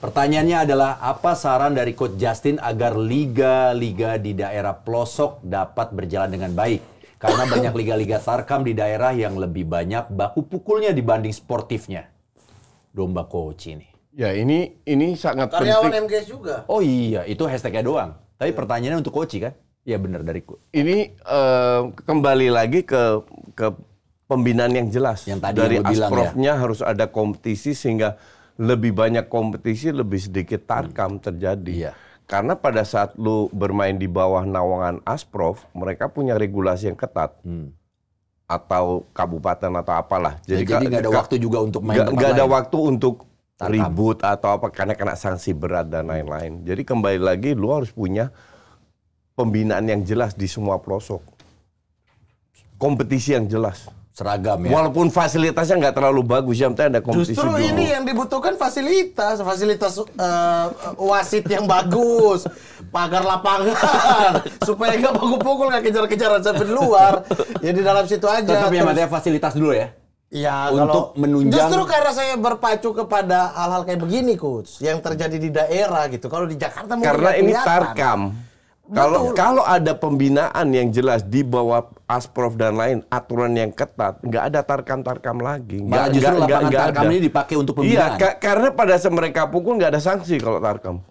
Pertanyaannya adalah apa saran dari Coach Justin agar liga-liga di daerah pelosok dapat berjalan dengan baik? Karena banyak liga-liga tarkam di daerah yang lebih banyak baku pukulnya dibanding sportifnya. Domba coach ini. Ya ini ini sangat Karyawan penting. MGS juga. Oh iya, itu hashtagnya doang. Tapi ya. pertanyaannya untuk coach kan? Ya benar dari coach. Ini uh, kembali lagi ke ke pembinaan yang jelas. Yang tadi dari ya. asprofnya ya. harus ada kompetisi sehingga lebih banyak kompetisi, lebih sedikit tarkam hmm. terjadi. Iya. Karena pada saat lu bermain di bawah naungan Asprov, mereka punya regulasi yang ketat. Hmm. Atau kabupaten atau apalah. Jadi, ya, nggak ada ga, waktu juga untuk main. Nggak ada waktu untuk tarkam. ribut atau apa karena kena sanksi berat dan lain-lain. Jadi kembali lagi, lu harus punya pembinaan yang jelas di semua pelosok, kompetisi yang jelas seragam ya. Walaupun fasilitasnya nggak terlalu bagus, ya ada kompetisi. Justru dulu. ini yang dibutuhkan fasilitas, fasilitas uh, wasit yang bagus, pagar lapangan, supaya nggak pukul-pukul nggak kejar-kejaran sampai di luar. Ya di dalam situ aja. Tapi yang ada fasilitas dulu ya. Ya, untuk kalau, menunjang. Justru karena saya berpacu kepada hal-hal kayak begini, coach, yang terjadi di daerah gitu. Kalau di Jakarta mungkin karena ini kelihatan. tarkam. Kalau kalau ada pembinaan yang jelas di bawah asprof dan lain aturan yang ketat nggak ada tarkam-tarkam lagi nggak justru gak, tarkam ada. ini dipakai untuk iya, pembinaan iya karena pada saat mereka pukul nggak ada sanksi kalau tarkam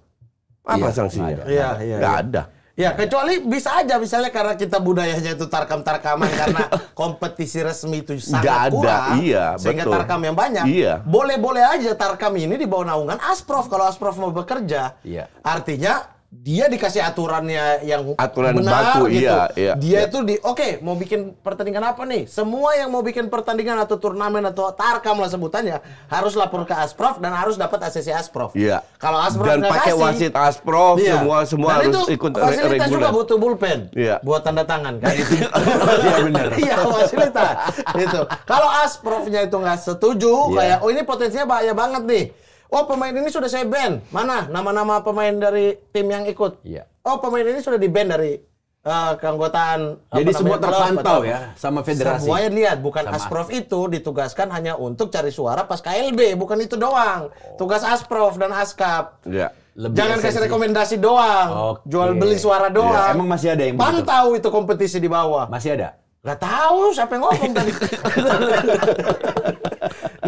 apa iya, sanksinya nggak ada, iya, iya, gak iya. ada. Ya kecuali bisa aja misalnya karena kita budayanya itu tarkam-tarkaman karena kompetisi resmi itu sangat Gak ada, kurang. Iya, sehingga betul. tarkam yang banyak. Iya. Boleh-boleh aja tarkam ini di bawah naungan Asprof kalau Asprof mau bekerja. Iya. Artinya dia dikasih aturannya yang aturan benar baku, gitu. Iya, iya, dia iya. itu di oke okay, mau bikin pertandingan apa nih? Semua yang mau bikin pertandingan atau turnamen atau tarkam lah sebutannya harus lapor ke Asprof dan harus dapat ACC Asprof. Iya. Kalau Asprof dan pakai kasih, wasit Asprof iya. semua semua dan harus itu, ikut fasilitas regular. juga butuh bullpen iya. buat tanda tangan kan itu. Iya benar. Iya fasilitas. itu. Kalau Asprofnya itu nggak setuju iya. kayak oh ini potensinya bahaya banget nih Oh pemain ini sudah saya ban. Mana nama-nama pemain dari tim yang ikut? Iya. Oh pemain ini sudah di ban dari uh, keanggotaan. Jadi semua terpantau ya sama federasi. Semuanya lihat, bukan sama asprof itu ditugaskan hanya untuk cari suara pas KLB, bukan itu doang. Tugas asprof dan askap. Iya. Lebih Jangan esensi. kasih rekomendasi doang, okay. jual beli suara iya, doang. Ya, emang masih ada yang pantau itu kompetisi di bawah. Masih ada? Gak tahu siapa yang ngomong tadi.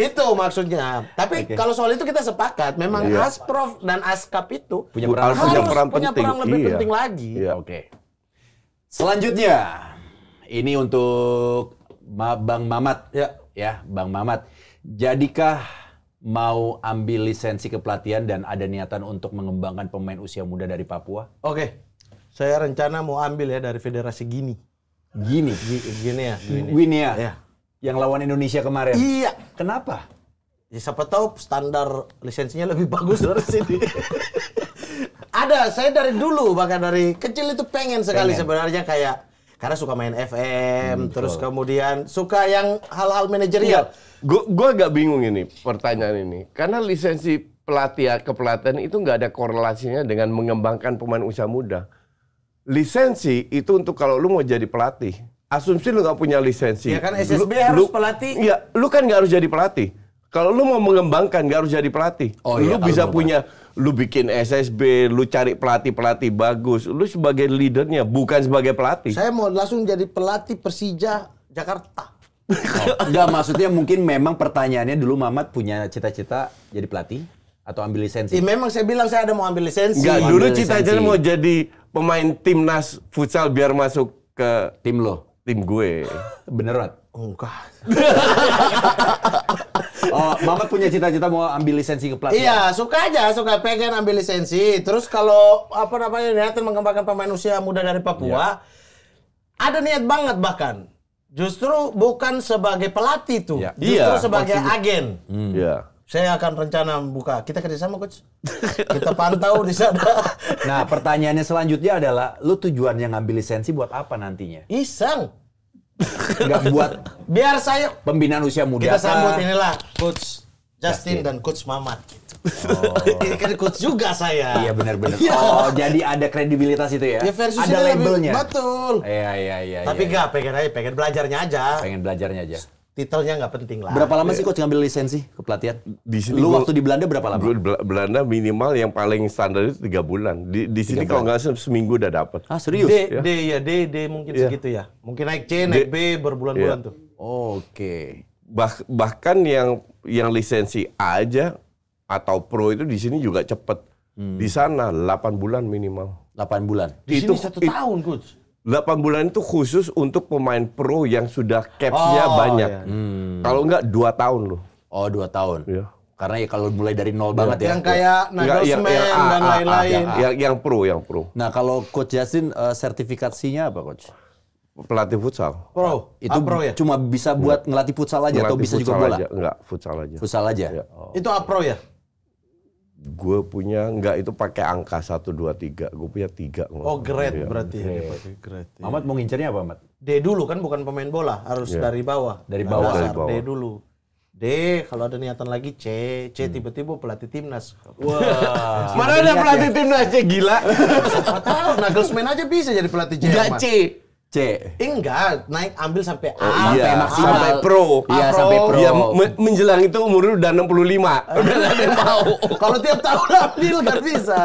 itu maksudnya. Tapi okay. kalau soal itu kita sepakat, memang iya. asprof dan askap itu punya peran, harus punya peran, punya peran lebih iya. penting lagi. Iya. Oke. Okay. Selanjutnya ini untuk Bang Mamat. Ya. Ya, Bang Mamat. Jadikah mau ambil lisensi kepelatihan dan ada niatan untuk mengembangkan pemain usia muda dari Papua? Oke. Okay. Saya rencana mau ambil ya dari Federasi Gini. Gini. Gini ya. Gini ya. ya yang lawan Indonesia kemarin. Iya. Kenapa? Ya, siapa tahu standar lisensinya lebih bagus dari sini. Ada, saya dari dulu bahkan dari kecil itu pengen sekali pengen. sebenarnya kayak karena suka main FM, hmm, terus betul. kemudian suka yang hal-hal manajerial. Gue iya. gue agak bingung ini pertanyaan ini karena lisensi pelatih kepelatihan itu nggak ada korelasinya dengan mengembangkan pemain usia muda. Lisensi itu untuk kalau lu mau jadi pelatih asumsi lu nggak punya lisensi. Ya kan SSB lu, harus lu, pelatih. Iya, lu kan nggak harus jadi pelatih. Kalau lu mau mengembangkan nggak harus jadi pelatih. Oh, iya, lu iya, bisa punya lu bikin SSB, lu cari pelatih-pelatih bagus. Lu sebagai leadernya bukan sebagai pelatih. Saya mau langsung jadi pelatih Persija Jakarta. Oh. maksudnya mungkin memang pertanyaannya dulu Mamat punya cita-cita jadi pelatih atau ambil lisensi? Ya, memang saya bilang saya ada mau ambil lisensi. Enggak, dulu cita-cita mau jadi pemain timnas futsal biar masuk ke tim lo tim gue. Beneran? Oh, enggak. oh, Mamat punya cita-cita mau ambil lisensi ke pelatih. Iya, suka aja, suka pengen ambil lisensi. Terus kalau apa namanya niatan mengembangkan pemain usia muda dari Papua, iya. ada niat banget bahkan. Justru bukan sebagai pelatih tuh, iya. justru iya, sebagai agen. Iya. Hmm. Saya akan rencana buka. Kita kerjasama coach. Kita pantau di sana. Nah pertanyaannya selanjutnya adalah, lu tujuannya ngambil lisensi buat apa nantinya? Iseng. Gak buat. Biar saya. Pembinaan usia muda. Kita sambut inilah coach Justin, Justin. dan coach Mamat. Oh. Ini kan coach juga saya. Iya benar-benar. Ya. Oh jadi ada kredibilitas itu ya. ya versus ada labelnya. Lebih, betul. Iya iya iya. Tapi ya, gak iya. pengen aja, pengen belajarnya aja. Pengen belajarnya aja titelnya nggak penting lah. Berapa lama ya. sih coach ngambil lisensi kepelatihan? Di sini lu gua, waktu di Belanda berapa lama? Gua, Belanda minimal yang paling standar itu tiga bulan. Di, di sini kalau nggak seminggu udah dapat. Ah serius? D, ya? D ya D D mungkin yeah. segitu ya. Mungkin naik C naik D. B berbulan-bulan yeah. tuh. Oke. Okay. Bah, bahkan yang yang lisensi A aja atau pro itu di sini juga cepet. Hmm. Di sana 8 bulan minimal. 8 bulan. Di, di sini satu tahun coach. 8 bulan itu khusus untuk pemain pro yang sudah capsnya oh, banyak. Iya. Hmm. Kalau enggak 2 tahun loh. Oh, 2 tahun. Iya. Karena ya kalau mulai dari nol banget iya. ya. Yang kayak iya. Iya, Nagelsmann dan ah, ah, ah, lain-lain. Yang, yang pro, yang pro. Nah, kalau Coach Justin uh, eh, sertifikasinya apa, Coach? Pelatih futsal. Pro. Itu pro ya? cuma bisa buat ngelatih futsal aja ngelatih atau bisa juga bola? Aja. Enggak, futsal aja. Futsal aja. Ya. Oh. Itu apro ya? gue punya enggak itu pakai angka satu dua tiga gue punya tiga oh grade iya. ya. berarti yeah. grade, Amat mau ngincernya apa Amat D dulu kan bukan pemain bola harus yeah. dari bawah dari bawah, dari bawah. D dulu D kalau ada niatan lagi C C hmm. tiba-tiba pelatih timnas wah wow. mana ada ya? pelatih ya? timnas C gila siapa tahu Nagelsmann aja bisa jadi pelatih jerman enggak C C. Eh, enggak, naik ambil sampai A. Oh, iya. Sampai maksimal. Sampai pro. Iya, sampai pro. Iya, menjelang itu umur udah 65. udah gak ada yang mau. Kalau tiap tahun ambil kan bisa.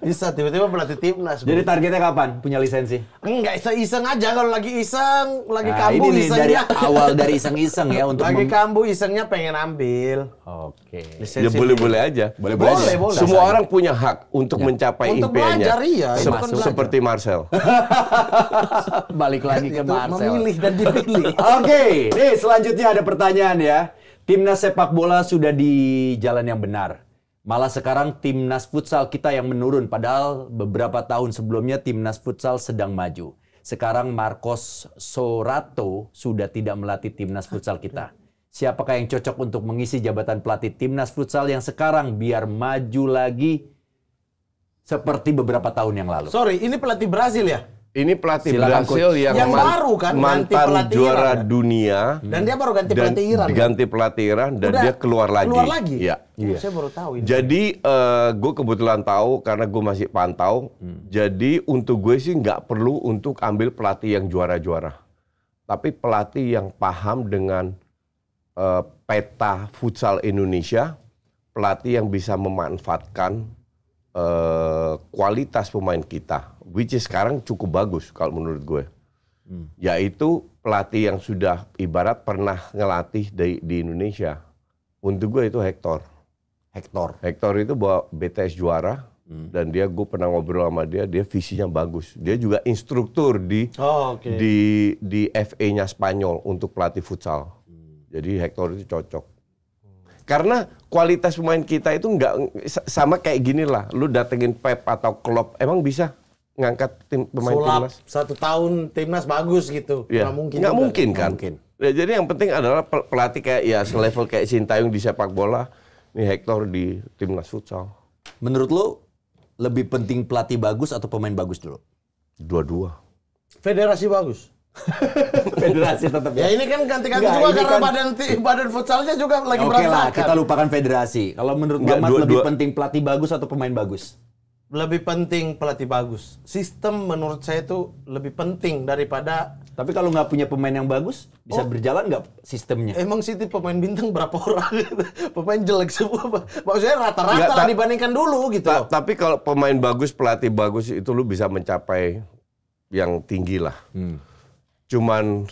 Bisa tiba-tiba pelatih timnas. Jadi targetnya kapan punya lisensi? Enggak, iseng-iseng aja kalau lagi iseng, lagi nah, kambuh isengnya. dari awal dari iseng-iseng ya untuk Lagi kambuh isengnya pengen ambil. Oke. Okay. Ya boleh-boleh aja. Boleh-boleh aja. Boleh. Semua boleh. orang punya hak untuk ya. mencapai impiannya. Untuk belajar iya. Se kan seperti Marcel. balik lagi ya, ke Marcel. Memilih dan dipilih. Oke, okay. nih selanjutnya ada pertanyaan ya. Timnas sepak bola sudah di jalan yang benar. Malah sekarang timnas futsal kita yang menurun. Padahal beberapa tahun sebelumnya timnas futsal sedang maju. Sekarang Marcos Sorato sudah tidak melatih timnas ah, futsal iya. kita. Siapakah yang cocok untuk mengisi jabatan pelatih timnas futsal yang sekarang biar maju lagi seperti beberapa tahun yang lalu? Sorry, ini pelatih Brazil ya? Ini pelatih Brasil yang, yang man, baru kan mantan juara Iran, dunia dan dia baru ganti pelatih Iran. Kan? Ganti pelatih Iran dan Udah, dia keluar lagi. Keluar lagi. Ya. Iya. Saya baru tahu ini. Jadi uh, eh, gue kebetulan tahu karena gue masih pantau. Hmm. Jadi untuk gue sih nggak perlu untuk ambil pelatih yang juara-juara. Tapi pelatih yang paham dengan uh, peta futsal Indonesia, pelatih yang bisa memanfaatkan Eh, kualitas pemain kita, which is sekarang cukup bagus kalau menurut gue. Hmm. Yaitu pelatih yang sudah ibarat pernah ngelatih di, di Indonesia. Untuk gue itu Hector. Hector. Hector itu bawa BTS juara hmm. dan dia gue pernah ngobrol sama dia, dia visinya bagus. Dia juga instruktur di oh, okay. di di FA-nya Spanyol untuk pelatih futsal. Hmm. Jadi Hector itu cocok. Karena kualitas pemain kita itu nggak sama kayak gini lah. Lu datengin Pep atau Klopp, emang bisa ngangkat tim pemain Sulap, timnas? satu tahun timnas bagus gitu. Ya. Nggak mungkin. Nggak mungkin kan? mungkin. Ya, jadi yang penting adalah pelatih kayak ya selevel kayak Sintayong di sepak bola, nih Hector di timnas futsal. Menurut lo lebih penting pelatih bagus atau pemain bagus dulu? Dua-dua. Federasi bagus. federasi tetap ya. Ya ini kan ganti-ganti juga karena kan... badan badan futsalnya juga lagi berantakan. Oke lah, kita lupakan federasi. Kalau menurut Gak, Mamat lebih dua. penting pelatih bagus atau pemain bagus? Lebih penting pelatih bagus. Sistem menurut saya itu lebih penting daripada tapi kalau nggak punya pemain yang bagus, bisa oh, berjalan nggak sistemnya? Emang City pemain bintang berapa orang? pemain jelek semua. Maksudnya rata-rata dibandingkan dulu gitu. Ta tapi kalau pemain bagus, pelatih bagus itu lu bisa mencapai yang tinggi lah. Hmm cuman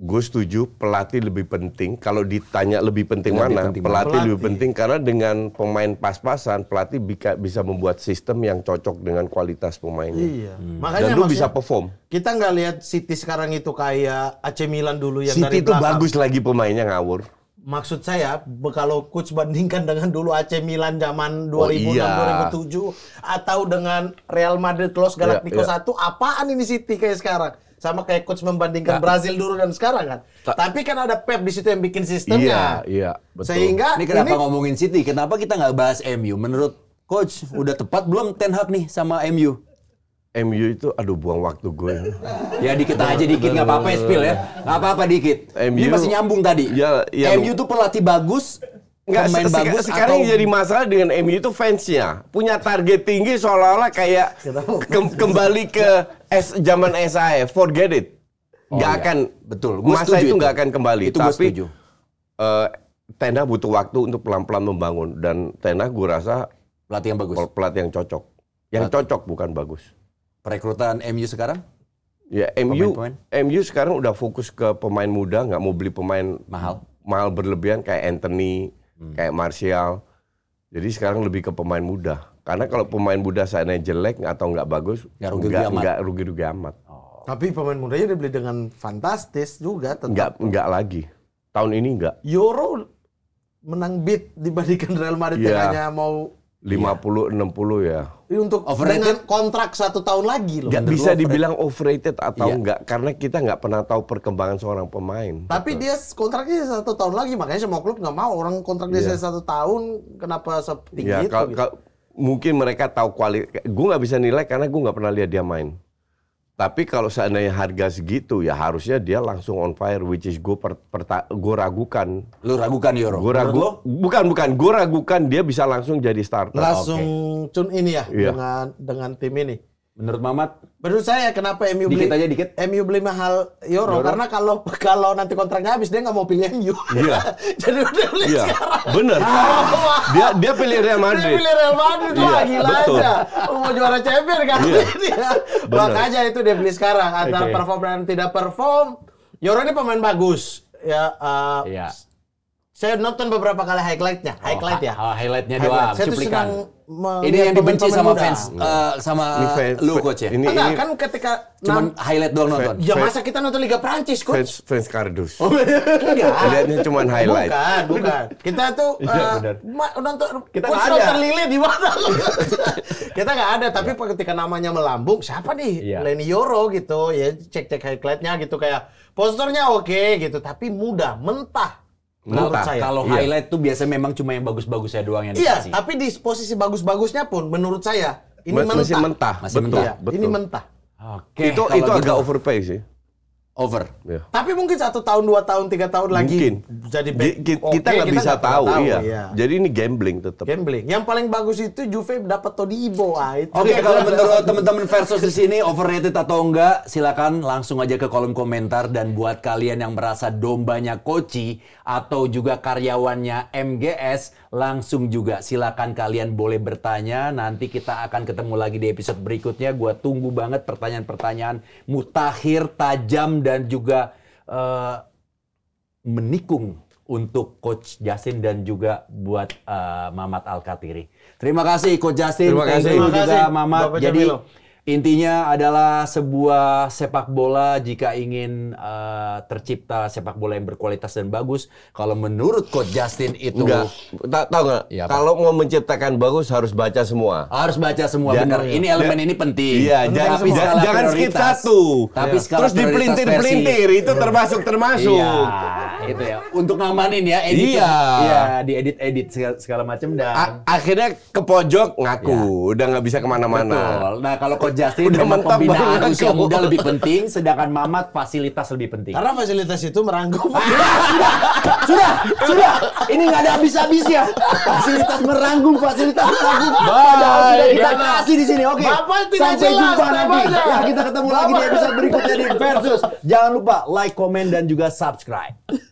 gue setuju pelatih lebih penting. Kalau ditanya lebih penting lebih mana, penting pelatih, pelatih lebih penting karena dengan pemain pas-pasan pelatih bisa bisa membuat sistem yang cocok dengan kualitas pemainnya. Iya. Hmm. Makanya Dan lu bisa perform. Kita nggak lihat City sekarang itu kayak AC Milan dulu yang City dari itu bagus lagi pemainnya ngawur. Maksud saya kalau coach bandingkan dengan dulu AC Milan zaman 2006 oh, iya. 2007 atau dengan Real Madrid Los Galacticos iya, iya. 1 apaan ini City kayak sekarang? sama kayak coach membandingkan nah. Brazil dulu dan sekarang kan. Ta Tapi kan ada Pep di situ yang bikin sistemnya. Iya, iya, betul. Sehingga ini kenapa ini, ngomongin City? Kenapa kita nggak bahas MU? Menurut coach udah tepat belum Ten Hag nih sama MU? MU itu aduh buang waktu gue. ya dikit aja dikit nggak apa-apa ya spill ya. Nggak apa-apa dikit. MU, Ini masih nyambung tadi. Ya, ya, MU itu pelatih bagus, Nggak, pemain se bagus sekarang atau... jadi masalah dengan MU itu fansnya punya target tinggi seolah-olah kayak ke kembali ke S zaman SAE, forget it. Oh, gak iya. akan betul. Gua masa itu nggak akan kembali. Itu Tapi, setuju. Uh, tenda butuh waktu untuk pelan-pelan membangun dan Tenda gue rasa pelatih yang bagus. Pelatih yang cocok. Yang cocok bukan bagus. Perekrutan MU sekarang? Ya MU, MU sekarang udah fokus ke pemain muda, nggak mau beli pemain mahal, mahal berlebihan kayak Anthony, hmm. kayak Martial. Jadi sekarang lebih ke pemain muda. Karena kalau pemain muda sana jelek atau nggak bagus, nggak rugi, rugi amat. rugi rugi amat. Oh. Tapi pemain mudanya dibeli dengan fantastis juga Nggak, nggak lagi. Tahun ini nggak. Euro menang bid dibandingkan Real Madrid yeah. yang hanya mau 50 ya. 60 ya. Untuk overrated. dengan kontrak satu tahun lagi loh. Gak bisa overrated. dibilang overrated atau ya. enggak karena kita nggak pernah tahu perkembangan seorang pemain. Tapi Betul. dia kontraknya satu tahun lagi makanya semua klub nggak mau orang kontrak dia iya. satu tahun kenapa setinggi iya, ya, itu? Kalau, gitu mungkin mereka tahu kualitas. Gue nggak bisa nilai karena gue nggak pernah lihat dia main. Tapi kalau seandainya harga segitu ya harusnya dia langsung on fire, which is gue per, gue ragukan. Lu ragukan Yoro? Gue ragu, bukan bukan gue ragukan dia bisa langsung jadi starter. Langsung okay. cun ini ya, ya dengan dengan tim ini. Menurut Mamat? Menurut saya kenapa MU dikit beli aja dikit. MU beli mahal euro, euro. karena kalau kalau nanti kontraknya habis dia nggak mau pilih MU. Iya. Jadi udah beli iya. sekarang. Bener. Ah, dia dia pilih Real Madrid. Dia pilih Real Madrid iya. gila Betul. aja. Oh, mau juara Champions kan iya. dia. aja itu dia beli sekarang antara okay. perform dan tidak perform. Euro ini pemain bagus. Ya, uh, iya. Saya nonton beberapa kali highlightnya, oh, highlight ya. Oh, highlightnya doang, Saya cuplikan. ini yang dibenci sama fans eh, sama lu coach ya. Ini, Enggak, kan ketika cuman highlight doang nonton. Ya masa kita nonton Liga Prancis coach? Fans, fans kardus. Oh, iya. enggak. Lihatnya cuman highlight. Bukan, bukan. Kita tuh uh, nonton kita coach ada. Lille di mana? kita nggak ada, tapi ketika namanya melambung, siapa nih? Iya. Lenny Yoro gitu, ya cek-cek highlightnya gitu kayak posternya oke gitu, tapi mudah mentah Menurut nah, saya. Kalau iya. highlight tuh biasanya memang cuma yang bagus-bagusnya bagus doang yang iya, dikasih. Iya, tapi di posisi bagus-bagusnya pun menurut saya ini Mas, mentah. Masih mentah. Masih mentah. Ya. Betul. Ini mentah. Oke. itu itu gitu. agak overpay sih over. Yeah. Tapi mungkin satu tahun, dua tahun, tiga tahun lagi mungkin. jadi back. G kita nggak bisa kita tahu, tahu iya. iya. Jadi ini gambling tetap. Gambling. Yang paling bagus itu Juve dapat Ibo Ah, Oke, okay, iya. kalau menurut teman-teman versus di sini overrated atau enggak, silakan langsung aja ke kolom komentar dan buat kalian yang merasa dombanya Koci atau juga karyawannya MGS langsung juga. Silakan kalian boleh bertanya. Nanti kita akan ketemu lagi di episode berikutnya. gue tunggu banget pertanyaan-pertanyaan mutakhir, tajam dan juga uh, menikung untuk Coach Jasin dan juga buat uh, Mamat Alkatiri. Terima kasih Coach Jasin, terima kasih, terima kasih. juga Mamat. Jadi Jamilo. Intinya adalah sebuah sepak bola jika ingin uh, tercipta sepak bola yang berkualitas dan bagus. Kalau menurut Coach Justin itu enggak tahu nggak? Ya, kalau mau menciptakan bagus harus baca semua. Harus baca semua jangan, benar. Ya. Ini elemen ya. ini penting. Iya, jangan, jangan, jangan skip satu. Tapi ya. Terus dipelintir-pelintir itu termasuk termasuk. Iya, itu ya. Untuk ngamanin ya edit. Iya. Iya, diedit-edit segala, segala macam dan akhirnya ke pojok ngaku, ya. udah nggak bisa kemana mana Nah, kalau buat Justin udah mentok pembinaan banget, usia muda lebih penting, sedangkan Mamat fasilitas lebih penting. Karena fasilitas itu merangkum. sudah, sudah. Ini nggak ada habis-habisnya. Fasilitas merangkum, fasilitas merangkum. bye kita kasih di sini. Oke. Sampai jumpa nanti. Ya, kita ketemu lagi di episode berikutnya di Versus. Jangan lupa like, komen, dan juga subscribe.